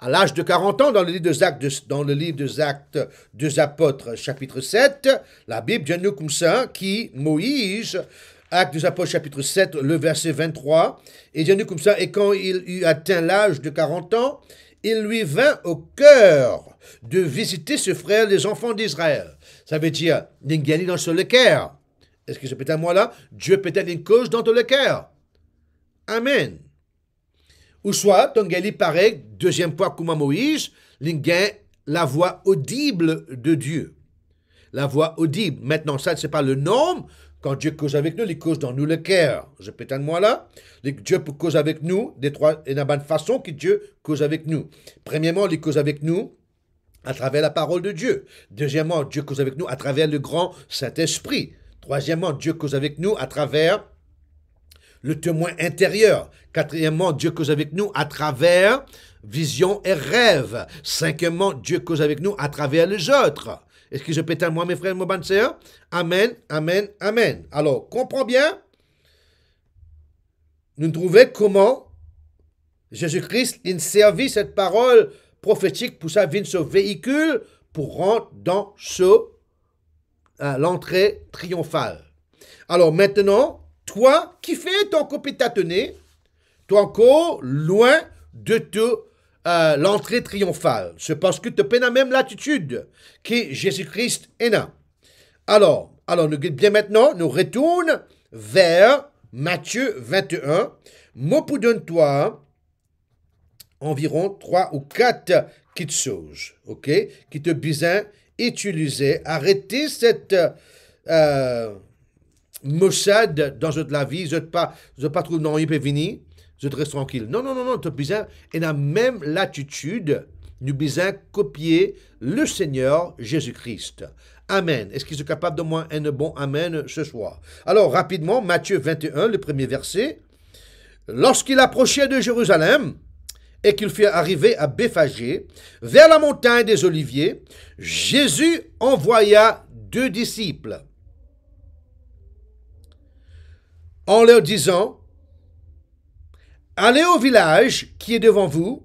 à l'âge de 40 ans, dans le livre des Actes, dans le livre des Actes des Apôtres, chapitre 7, la Bible dit nous comme ça, qui Moïse, Actes des Apôtres, chapitre 7, le verset 23, et dit nous comme ça, et quand il eut atteint l'âge de 40 ans, il lui vint au cœur de visiter ses frères, les enfants d'Israël. Ça veut dire, Ningali dans le cœur. Est-ce que c'est peut-être moi là? Dieu peut-être une cause dans le cœur. Amen. Ou soit, Tongeli pareil deuxième point Kuma Moïse, l'ingain la voix audible de Dieu. La voix audible. Maintenant, ça, c'est pas le nom. Quand Dieu cause avec nous, il cause dans nous le cœur. Je pétale moi là. Dieu cause avec nous des trois, et la bonne façon que Dieu cause avec nous. Premièrement, il cause avec nous à travers la parole de Dieu. Deuxièmement, Dieu cause avec nous à travers le grand Saint-Esprit. Troisièmement, Dieu cause avec nous à travers le témoin intérieur. Quatrièmement, Dieu cause avec nous à travers vision et rêve. Cinquièmement, Dieu cause avec nous à travers les autres. Est-ce que je peux moi, mes frères, mes bonnes Amen, amen, amen. Alors, comprends bien, nous trouvons comment Jésus-Christ il servit cette parole prophétique pour sa vie, ce véhicule, pour rentrer dans ce, euh, l'entrée triomphale. Alors maintenant, toi qui fais ton copie toi toi encore loin de te euh, l'entrée triomphale. C'est parce que tu peines à même l'attitude que Jésus-Christ est là. Alors, alors nous, bien maintenant, nous retournons vers Matthieu 21. Moi, toi environ trois ou quatre petites ok, qui te bisent utiliser, Arrêtez cette euh, Mossad dans votre la vie, je pas, je pas trouve non, il peut venir, je reste tranquille. Non, non, non, non, tu et la même l'attitude, nous besoin copier le Seigneur Jésus-Christ. Amen. Est-ce qu'ils est capable de moi un bon Amen ce soir Alors, rapidement, Matthieu 21, le premier verset. Lorsqu'il approchait de Jérusalem, et qu'il fut arrivé à Béphagée, vers la montagne des Oliviers, Jésus envoya deux disciples en leur disant, Allez au village qui est devant vous,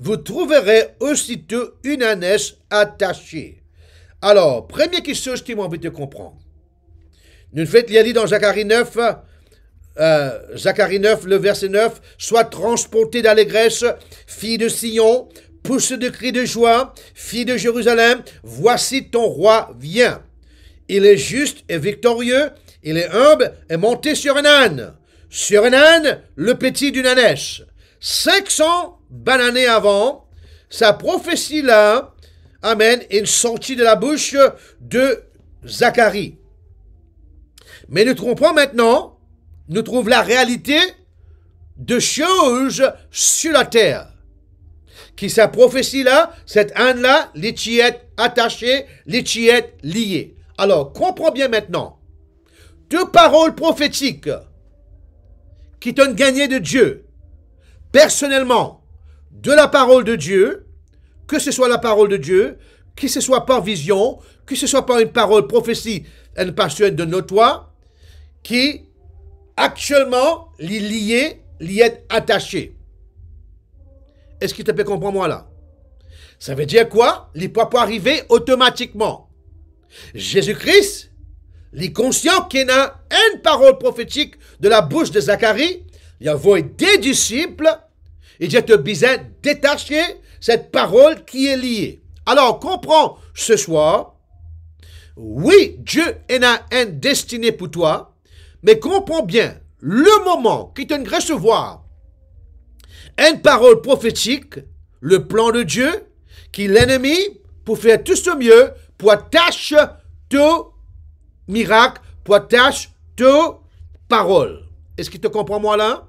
vous trouverez aussitôt une ânesse attachée. Alors, première question, que m'a envie de comprendre. Nous faites dit dans Zacharie 9, euh, Zacharie 9, le verset 9, soit transporté d'allégresse, fille de Sion, pousse de cris de joie, fille de Jérusalem, voici ton roi vient. Il est juste et victorieux, il est humble et monté sur un âne. Sur un âne, le petit d'une cinq 500 bananes avant, sa prophétie-là, Amen, une sortie de la bouche de Zacharie. Mais nous trompons maintenant, nous trouvons la réalité de choses sur la terre. Qui sa prophétie-là, cette âne-là, les attachées, les liées. Alors, comprends bien maintenant deux paroles prophétiques qui t'ont gagné de Dieu, personnellement, de la parole de Dieu, que ce soit la parole de Dieu, que ce soit par vision, que ce soit par une parole prophétie, une passion de nos toi qui actuellement l'y l'y est attaché. Est-ce qu'il te fait comprendre moi là? Ça veut dire quoi? Il ne peut arriver automatiquement. Jésus-Christ les conscients qu'il a une parole prophétique de la bouche de Zacharie, il a des disciples, et je te besoin détacher cette parole qui est liée. Alors, comprends ce soir, oui, Dieu a une destinée pour toi, mais comprends bien, le moment qui te recevoir une parole prophétique, le plan de Dieu, qui l'ennemi pour faire tout ce mieux pour attacher tout miracle, tâche de parole. Est-ce qu'il te comprends moi là?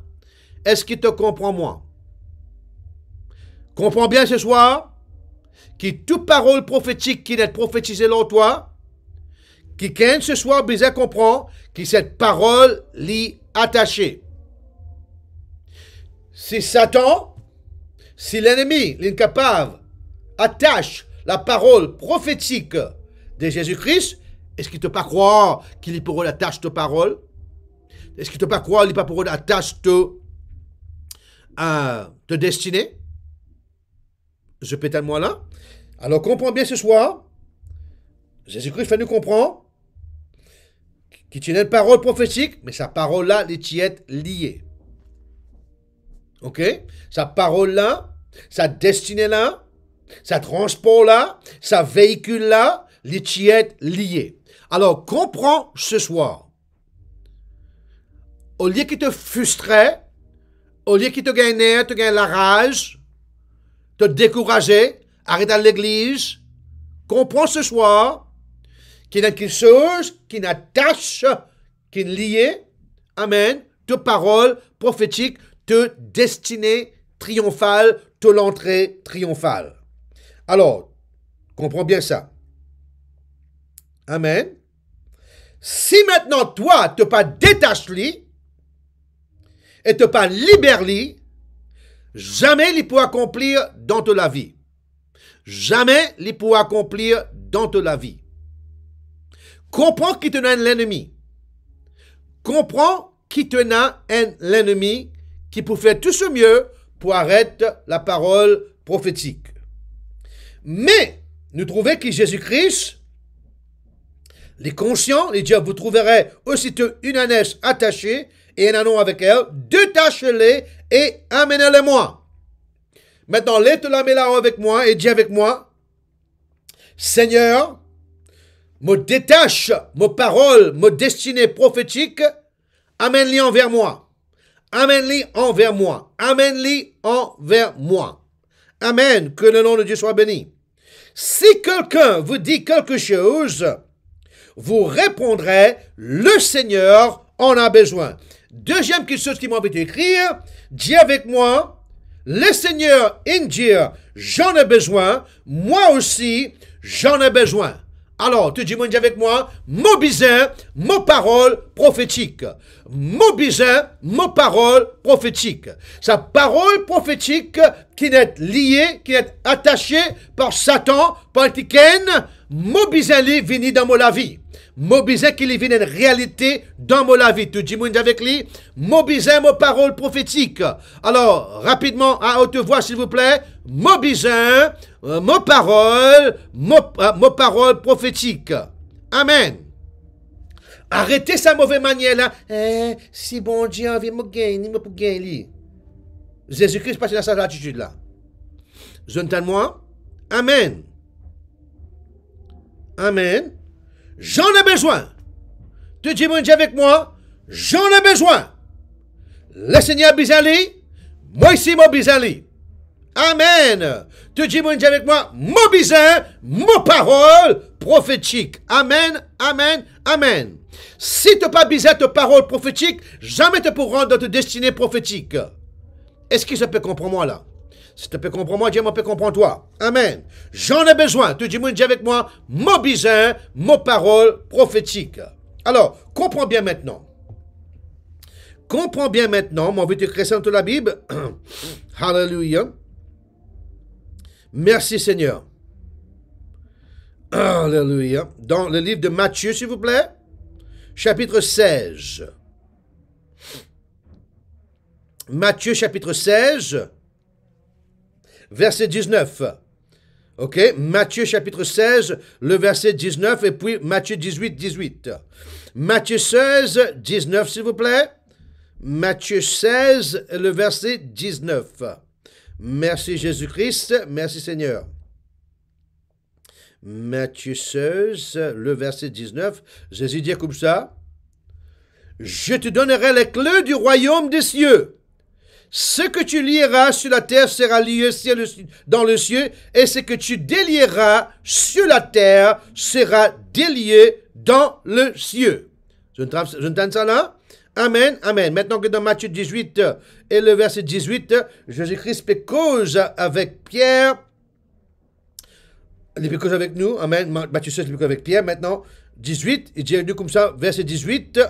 Est-ce qu'il te comprend moi? Comprends bien ce soir que toute parole prophétique qui est prophétisée dans toi, qui ce soir bizarre comprend, que cette parole l'y attachée. Si Satan, si l'ennemi, l'incapable, attache la parole prophétique de Jésus-Christ, est-ce qu'il te pas croire qu'il est pour la tâche de parole Est-ce qu'il te pas croire qu'il n'est pas pour la tâche euh, de, destinée Je pétale moi là. Alors comprends bien ce soir. Jésus-Christ fait nous comprendre qui tient une parole prophétique, mais sa parole-là, les est liée. OK Sa parole-là, sa destinée-là, sa transport-là, sa véhicule-là, les est liée. Alors comprends ce soir. Au lieu qui te frustrait, au lieu qui te gagnait, te gagne la rage, te décourager, arrête à l'église, comprends ce soir qu'il y a quelque chose qui n'attache, qui est lié, amen, de paroles prophétiques, de destinée triomphale, de l'entrée triomphale. Alors, comprends bien ça. Amen. Si maintenant toi, tu pas détache-lui et tu pas libères lui jamais il pourra accomplir dans ta vie. Jamais il pourra accomplir dans ta vie. Comprends qui te un l'ennemi. Comprends qui te un l'ennemi qui peut faire tout ce mieux pour arrêter la parole prophétique. Mais nous trouvons que Jésus-Christ les conscients, les diables, vous trouverez aussitôt une ânesse attachée et un anon avec elle, détachez-les et amenez-les moi. Maintenant, les la la avec moi et dis avec moi, Seigneur, me détache, mes paroles, mes destinée prophétique, amène-les envers moi. Amène-les envers moi. Amène-les envers moi. Amen. Que le nom de Dieu soit béni. Si quelqu'un vous dit quelque chose, vous répondrez, le Seigneur en a besoin. Deuxième question qui m'a envie d'écrire, dis avec moi, le Seigneur indire, j'en ai besoin, moi aussi, j'en ai besoin. Alors, tu dis, moi, dis avec moi, mobisin, mon parole prophétique. Mobisin, mot parole prophétique. Sa parole prophétique qui n'est liée, qui est attachée par Satan, par Tiken, mobisin-li vini dans mon la vie. Mobizen qu'il vienne une réalité dans ma vie. Tout le avec lui. Mobizen, ma parole prophétique. Alors, rapidement, à haute voix, s'il vous plaît. Mobizen, euh, ma parole, ma, euh, parole prophétique. Amen. Arrêtez sa mauvaise manière là. Eh, si bon Dieu vient me gagner, me gagner. Jésus-Christ passe dans cette attitude là. J'entends moi. Amen. Amen. J'en ai besoin. Tu dis Dieu avec moi, j'en ai besoin. Le Seigneur Bizali, moi ici mon Bizali. Amen. Tu dis Dieu avec moi, mon bizarre, mon parole prophétique. Amen, amen, amen. Si tu pas bizarre tes parole prophétique, jamais tu pourras dans ta destinée prophétique. Est-ce qu'il se peut comprendre moi là? Si tu peux comprendre moi, Dieu peut comprendre toi. Amen. J'en ai besoin. Tu dis, moi, Dieu avec moi, mon bison, mon parole prophétique. Alors, comprends bien maintenant. Comprends bien maintenant, mon vieux chrétien de la Bible. Hallelujah. Merci Seigneur. Alléluia. Dans le livre de Matthieu, s'il vous plaît, chapitre 16. Matthieu, chapitre 16, verset 19. OK Matthieu chapitre 16, le verset 19, et puis Matthieu 18, 18. Matthieu 16, 19, s'il vous plaît. Matthieu 16, le verset 19. Merci Jésus-Christ, merci Seigneur. Matthieu 16, le verset 19, Jésus dit comme ça, Je te donnerai les clés du royaume des cieux. Ce que tu lieras sur la terre sera lié dans le ciel, et ce que tu délieras sur la terre sera délié dans le ciel. Je t'entends ça là? Amen, amen. Maintenant que dans Matthieu 18 euh, et le verset 18, euh, Jésus-Christ cause avec Pierre, il cause avec nous, amen. Matthieu 16, il avec Pierre. Maintenant, 18, il dit comme ça, verset 18, euh,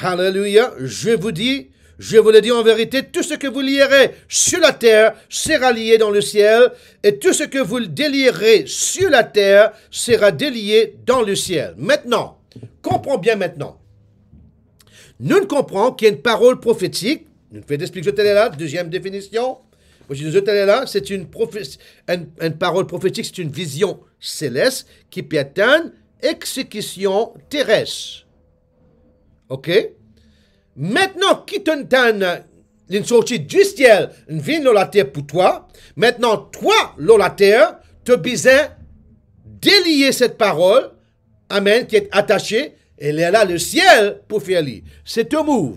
Hallelujah, je vous dis, je vous le dis en vérité, tout ce que vous lierez sur la terre sera lié dans le ciel, et tout ce que vous délierez sur la terre sera délié dans le ciel. Maintenant, comprends bien maintenant. Nous ne comprenons qu'il y a une parole prophétique. Nous fait telle je là, deuxième définition. C'est une, c'est une parole prophétique, c'est une vision céleste qui peut atteindre exécution terrestre. OK? Maintenant, quitte donne une sortie du ciel, une vie de la terre pour toi. Maintenant, toi, la terre, te besoin délier cette parole, Amen, qui est attachée, et elle est là le ciel pour faire lui. C'est te move.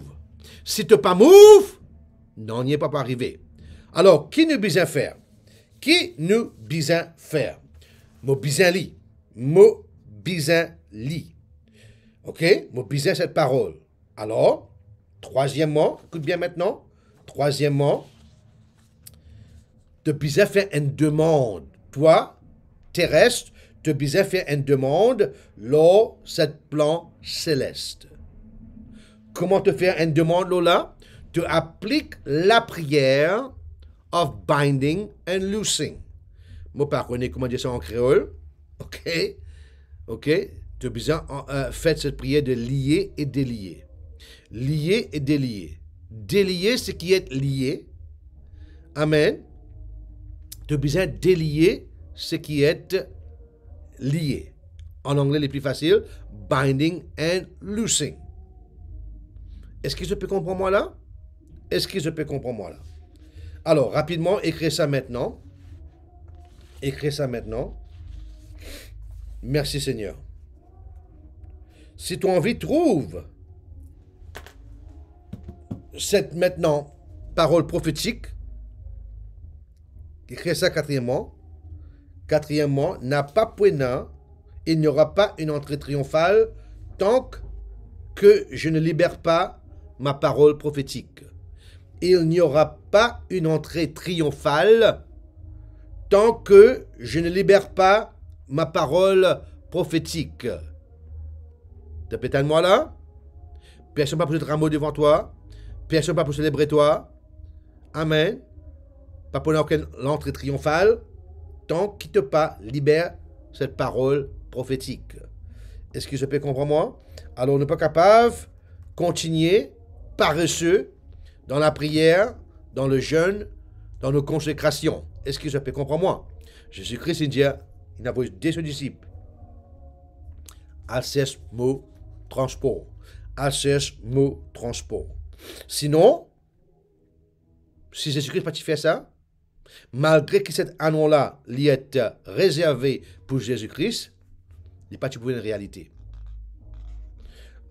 Si tu pas move, non, n'y est pas arrivé. Alors, qui nous besoin faire? Qui nous besoin faire? Mot besoin li. Mot besoin li. Ok? Mot besoin cette parole. Alors, Troisièmement, écoute bien maintenant, troisièmement, tu bisais faire une demande. Toi, terrestre, tu bisais faire une demande lors cette plan céleste. Comment te faire une demande, Lola? Tu appliques la prière of binding and loosing. Moi, par contre, comment dire ça en créole? OK? OK? Tu as besoin, cette prière de lier et délier lié et délié. Délier ce qui est lié. Amen. Tu as besoin délier ce qui est lié. En anglais, le plus facile, binding and loosing. Est-ce que je peux comprendre moi là? Est-ce que je peux comprendre moi là? Alors, rapidement, écris ça maintenant. Écris ça maintenant. Merci Seigneur. Si tu ton envie trouve cette maintenant parole prophétique, qui crée ça quatrièmement, quatrièmement, n'a pas d'un, il n'y aura pas une entrée triomphale tant que je ne libère pas ma parole prophétique. Il n'y aura pas une entrée triomphale tant que je ne libère pas ma parole prophétique. T'appelles-moi là Personne ne va poser de devant toi. Personne ne pour célébrer toi. Amen. Pas pour l'entrée triomphale. Tant te pas, libère cette parole prophétique. Est-ce que je peux comprendre moi Alors, ne pas capable continuer paresseux dans la prière, dans le jeûne, dans nos consécrations. Est-ce que je peux comprendre moi Jésus-Christ, il dit, il a des disciples. Alcès mot transport. Alcès mot transport. Sinon, si Jésus-Christ n'a fait ça, malgré que cet anneau-là lui est réservé pour Jésus-Christ, il n'est pas pour une réalité.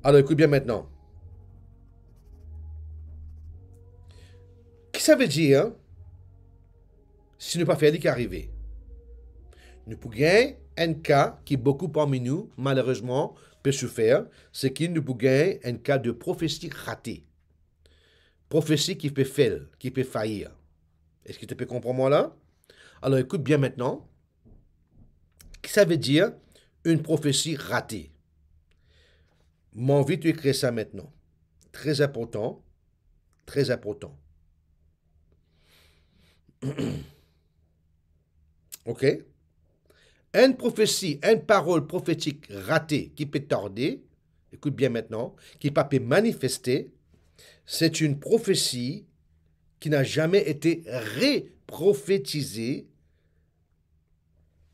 Alors écoute bien maintenant. Qu'est-ce que ça veut dire hein, si nous pas faire qui arriver? Nous pouvons un cas qui beaucoup parmi nous, malheureusement, peut souffrir, c'est qu'il nous pouvons un cas de prophétie ratée prophétie qui peut faire, qui peut faillir. Est-ce que tu peux comprendre moi là Alors écoute bien maintenant. Ça veut dire une prophétie ratée. Mon envie de écrire ça maintenant. Très important. Très important. OK Une prophétie, une parole prophétique ratée qui peut tarder, écoute bien maintenant, qui peut manifester, c'est une prophétie qui n'a jamais été réprophétisée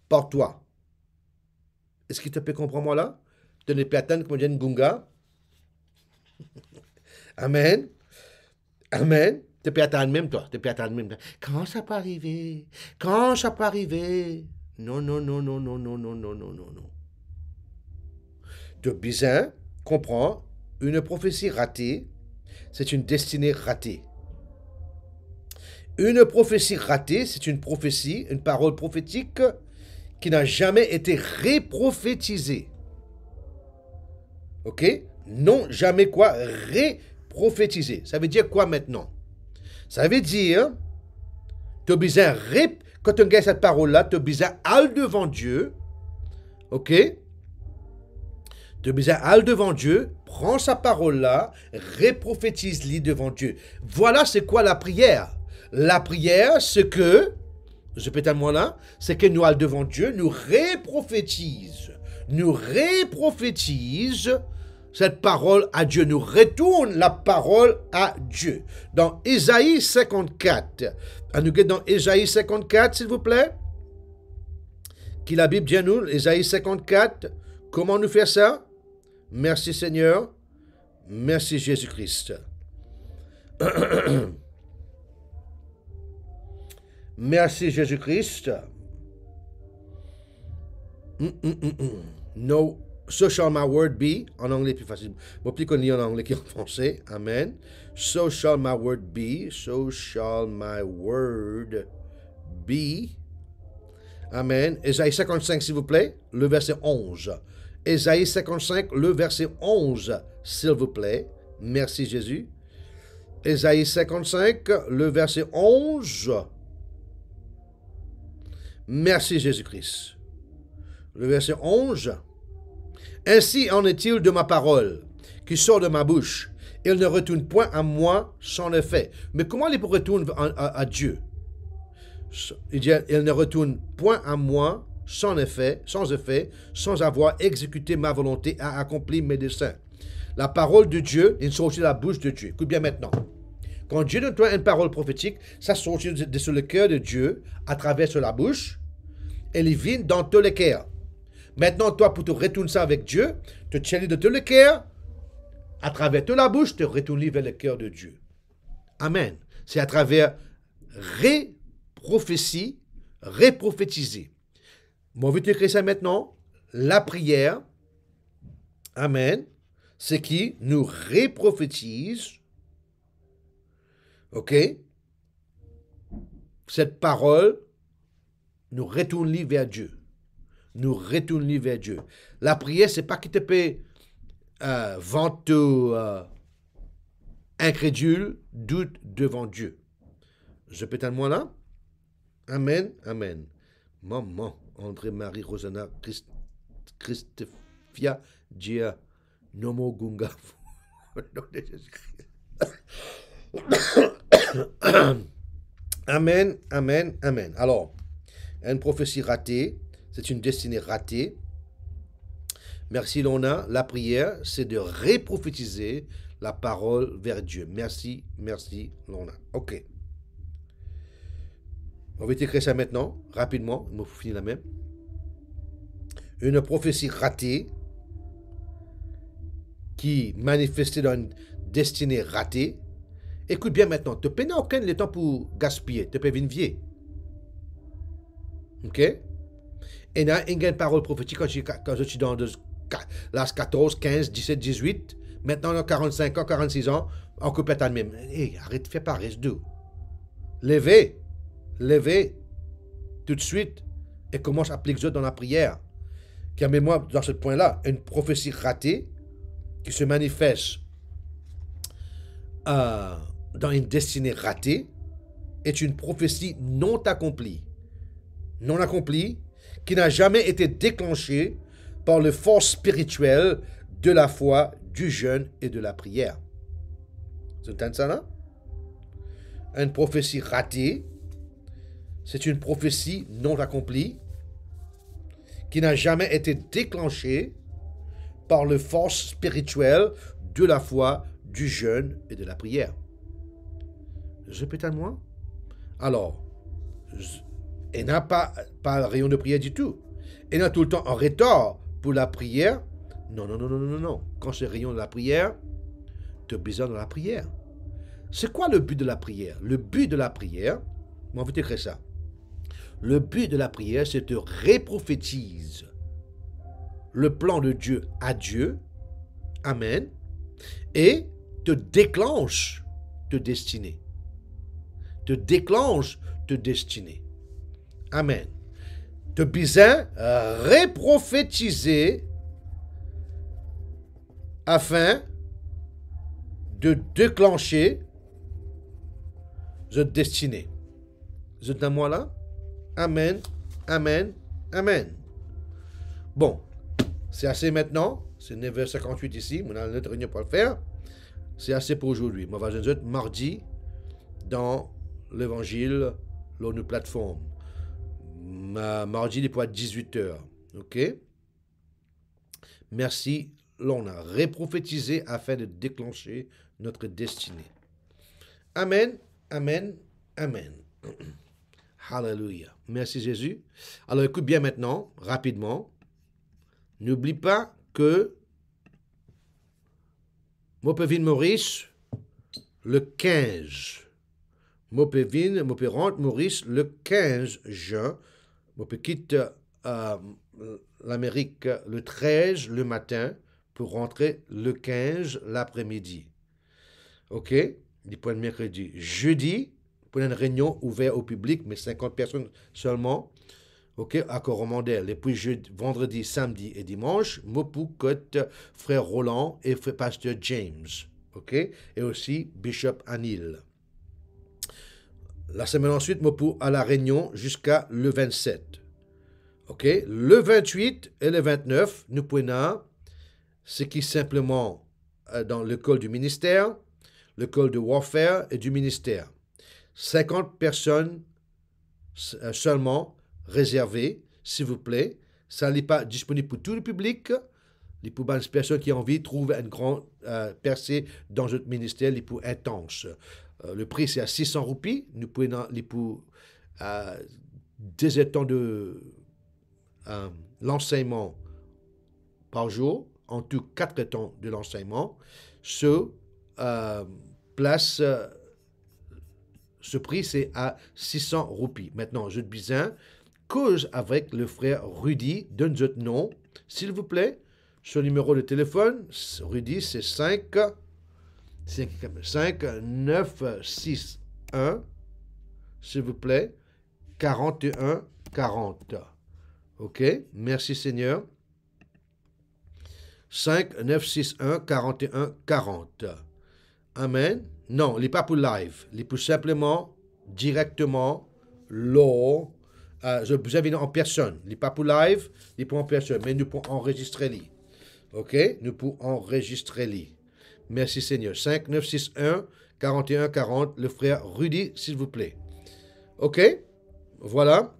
par toi. Est-ce que tu peux comprendre moi là De ne pas attendre que Gunga. Amen. Amen. Tu peux attendre même toi. Tu peux attendre même toi. Quand ça peut arriver Quand ça peut arriver Non, non, non, non, non, non, non, non, non, non, non. De Bizin comprend une prophétie ratée c'est une destinée ratée. Une prophétie ratée, c'est une prophétie, une parole prophétique qui n'a jamais été réprophétisée. OK Non, jamais quoi Réprophétisée. Ça veut dire quoi maintenant Ça veut dire, Tobizin Quand tu gars cette parole-là, Tobizin a d'aller devant Dieu. OK Tobizin a d'aller devant Dieu prends sa parole-là, réprophétise la devant Dieu. Voilà c'est quoi la prière. La prière, c'est que, je peux moi là, c'est que nous allons devant Dieu, nous réprophétise. nous réprophétise cette parole à Dieu, nous retourne la parole à Dieu. Dans Ésaïe 54, à nous dans Ésaïe 54, s'il vous plaît, qui la Bible dit à nous, Ésaïe 54, comment nous faire ça Merci Seigneur. Merci Jésus-Christ. Merci Jésus-Christ. Mm, mm, mm, no, so shall my word be, en anglais plus facile. Moi, plus qu'on lit en anglais qu'en français. Amen. So shall my word be, so shall my word be. Amen. Esaïe 55, s'il vous plaît, le verset 11. Ésaïe 55, le verset 11, s'il vous plaît. Merci Jésus. Ésaïe 55, le verset 11. Merci Jésus-Christ. Le verset 11. Ainsi en est-il de ma parole qui sort de ma bouche. Elle ne retourne point à moi sans effet. Mais comment elle retourne à, à, Dieu Il dit, elle ne retourne point à moi sans effet, sans effet, sans avoir exécuté ma volonté à accomplir mes desseins. La parole de Dieu est sortie de la bouche de Dieu. Écoute bien maintenant. Quand Dieu donne toi une parole prophétique, ça sort de, sur le cœur de Dieu à travers sur la bouche. et Elle vient dans tous les cœur. Maintenant, toi, pour te retourner ça avec Dieu, te tiens de tous les cœur, à travers toute la bouche, te retourner vers le cœur de Dieu. Amen. C'est à travers ré-prophétie, prophétiser Bon, veux-tu écrire ça maintenant? La prière, Amen, c'est qui nous réprophétise, ok? Cette parole nous retourne vers Dieu. Nous retourne vers Dieu. La prière, c'est pas qui te paie euh, vente euh, incrédule, doute devant Dieu. Je peux moi là? Amen, amen. Maman. André-Marie Rosana Christ, Christefia Gia Nomo Gunga. amen, amen, amen. Alors, une prophétie ratée, c'est une destinée ratée. Merci Lona. La prière, c'est de réprophétiser la parole vers Dieu. Merci, merci Lona. OK. On va écrire ça maintenant, rapidement, il faut finir la même. Une prophétie ratée qui manifestait dans une destinée ratée. Écoute bien maintenant, tu n'as aucun temps pour gaspiller, tu peux vieux. Ok? Et là, il y a une parole prophétique quand je, quand suis dans l'âge 14, 15, 17, 18, maintenant dans 45 ans, 46 ans, on peut pas même. Hey, eh, arrête, fais pas, reste doux. Levez! lever tout de suite et commence à appliquer dans la prière. Car mémoire dans ce point-là, une prophétie ratée qui se manifeste euh, dans une destinée ratée est une prophétie non accomplie. Non accomplie, qui n'a jamais été déclenchée par le force spirituel de la foi, du jeûne et de la prière. Vous entendez ça là Une prophétie ratée c'est une prophétie non accomplie qui n'a jamais été déclenchée par le force spirituelle de la foi, du jeûne et de la prière. Je à moi. Alors, elle n'a pas, pas rayon de prière du tout. Elle a tout le temps un retard pour la prière. Non, non, non, non, non, non. Quand c'est rayon de la prière, tu as besoin de la prière. C'est quoi le but de la prière Le but de la prière, moi, je t'écrire ça. Le but de la prière, c'est de réprophétiser le plan de Dieu à Dieu. Amen. Et te déclenche de destinée. Te de déclenche de destinée. Amen. De bisin euh, réprophétiser afin de déclencher the destinée. moi là Amen. Amen. Amen. Bon, c'est assez maintenant. C'est 9h58 ici. Mon notre réunion pour le faire. C'est assez pour aujourd'hui. Moi, je être mardi dans l'évangile, l'ONU plateforme. Mardi, il est 18h. OK? Merci. L'on a réprophétisé afin de déclencher notre destinée. Amen. Amen. Amen. Alléluia, Merci Jésus. Alors écoute bien maintenant, rapidement. N'oublie pas que Mopéville Maurice, le 15. mopévin Maurice, le 15 juin. Mopé quitte euh, l'Amérique le 13 le matin pour rentrer le 15 l'après-midi. OK? Du point de mercredi. Jeudi, pour une réunion ouverte au public, mais 50 personnes seulement, ok, à Coromandel. Et puis vendredi, samedi et dimanche, Mopou Côte, frère Roland et frère pasteur James, ok, et aussi Bishop Anil. La semaine ensuite, Mopou à La Réunion jusqu'à le 27. OK? Le 28 et le 29, nous prenons ce qui simplement euh, dans l'école du ministère, l'école de warfare et du ministère. 50 personnes euh, seulement réservées, s'il vous plaît. Ça n'est pas disponible pour tout le public. Les plus personnes qui ont envie trouvent une grande euh, percée dans notre ministère, les plus intenses. Euh, le prix, c'est à 600 roupies. Nous pouvons, les plus euh, des temps de euh, l'enseignement par jour, en tout quatre temps de l'enseignement, se place ce prix, c'est à 600 roupies. Maintenant, je te un, cause avec le frère Rudy, donne notre nom, s'il vous plaît. Ce numéro de téléphone, Rudy, c'est 5, 5, 5 9 6 1, s'il vous plaît, 41 40. OK? Merci Seigneur. 5 9 6 1 41 40. Amen. Non, il n'est pas pour live. Il est pour simplement, directement, l'eau. je vous invite en personne. Il n'est pas pour live, il est pour en personne. Mais nous pour enregistrer les. OK Nous pour enregistrer les. Merci Seigneur. 41, 40. le frère Rudy, s'il vous plaît. OK Voilà.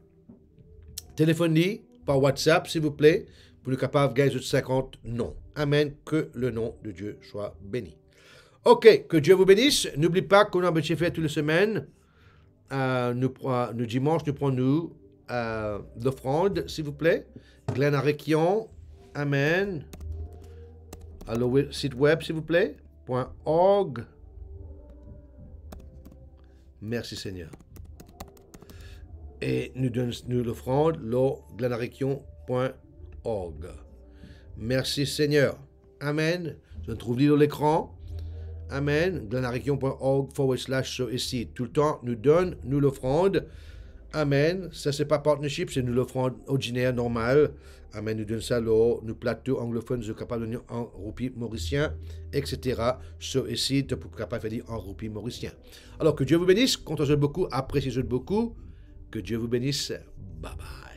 Téléphonez par WhatsApp, s'il vous plaît. Pour le capable, de 50 non. Amen. Que le nom de Dieu soit béni. Ok, que Dieu vous bénisse. N'oublie pas qu'on a un petit fait toutes les semaines. Euh, nous, nous, dimanche, nous prenons euh, l'offrande, s'il vous plaît. Glen Amen. À le site web, s'il vous plaît. .org. Merci Seigneur. Et nous donnons nous l'offrande, l'eau Merci Seigneur. Amen. Je trouve l'île dans l'écran. Amen. Glenarikion.org forward slash ici. Tout le temps, nous donne, nous l'offrande. Amen. Ça, c'est pas partnership, c'est nous l'offrande ordinaire, normale. Amen. Nous donne ça nous plateaux anglophones, nous capable de en roupie mauricien, etc. Ce ici, tu pour capable de en roupie mauricien. Alors, que Dieu vous bénisse. Comptez beaucoup, appréciez beaucoup. Que Dieu vous bénisse. Bye bye.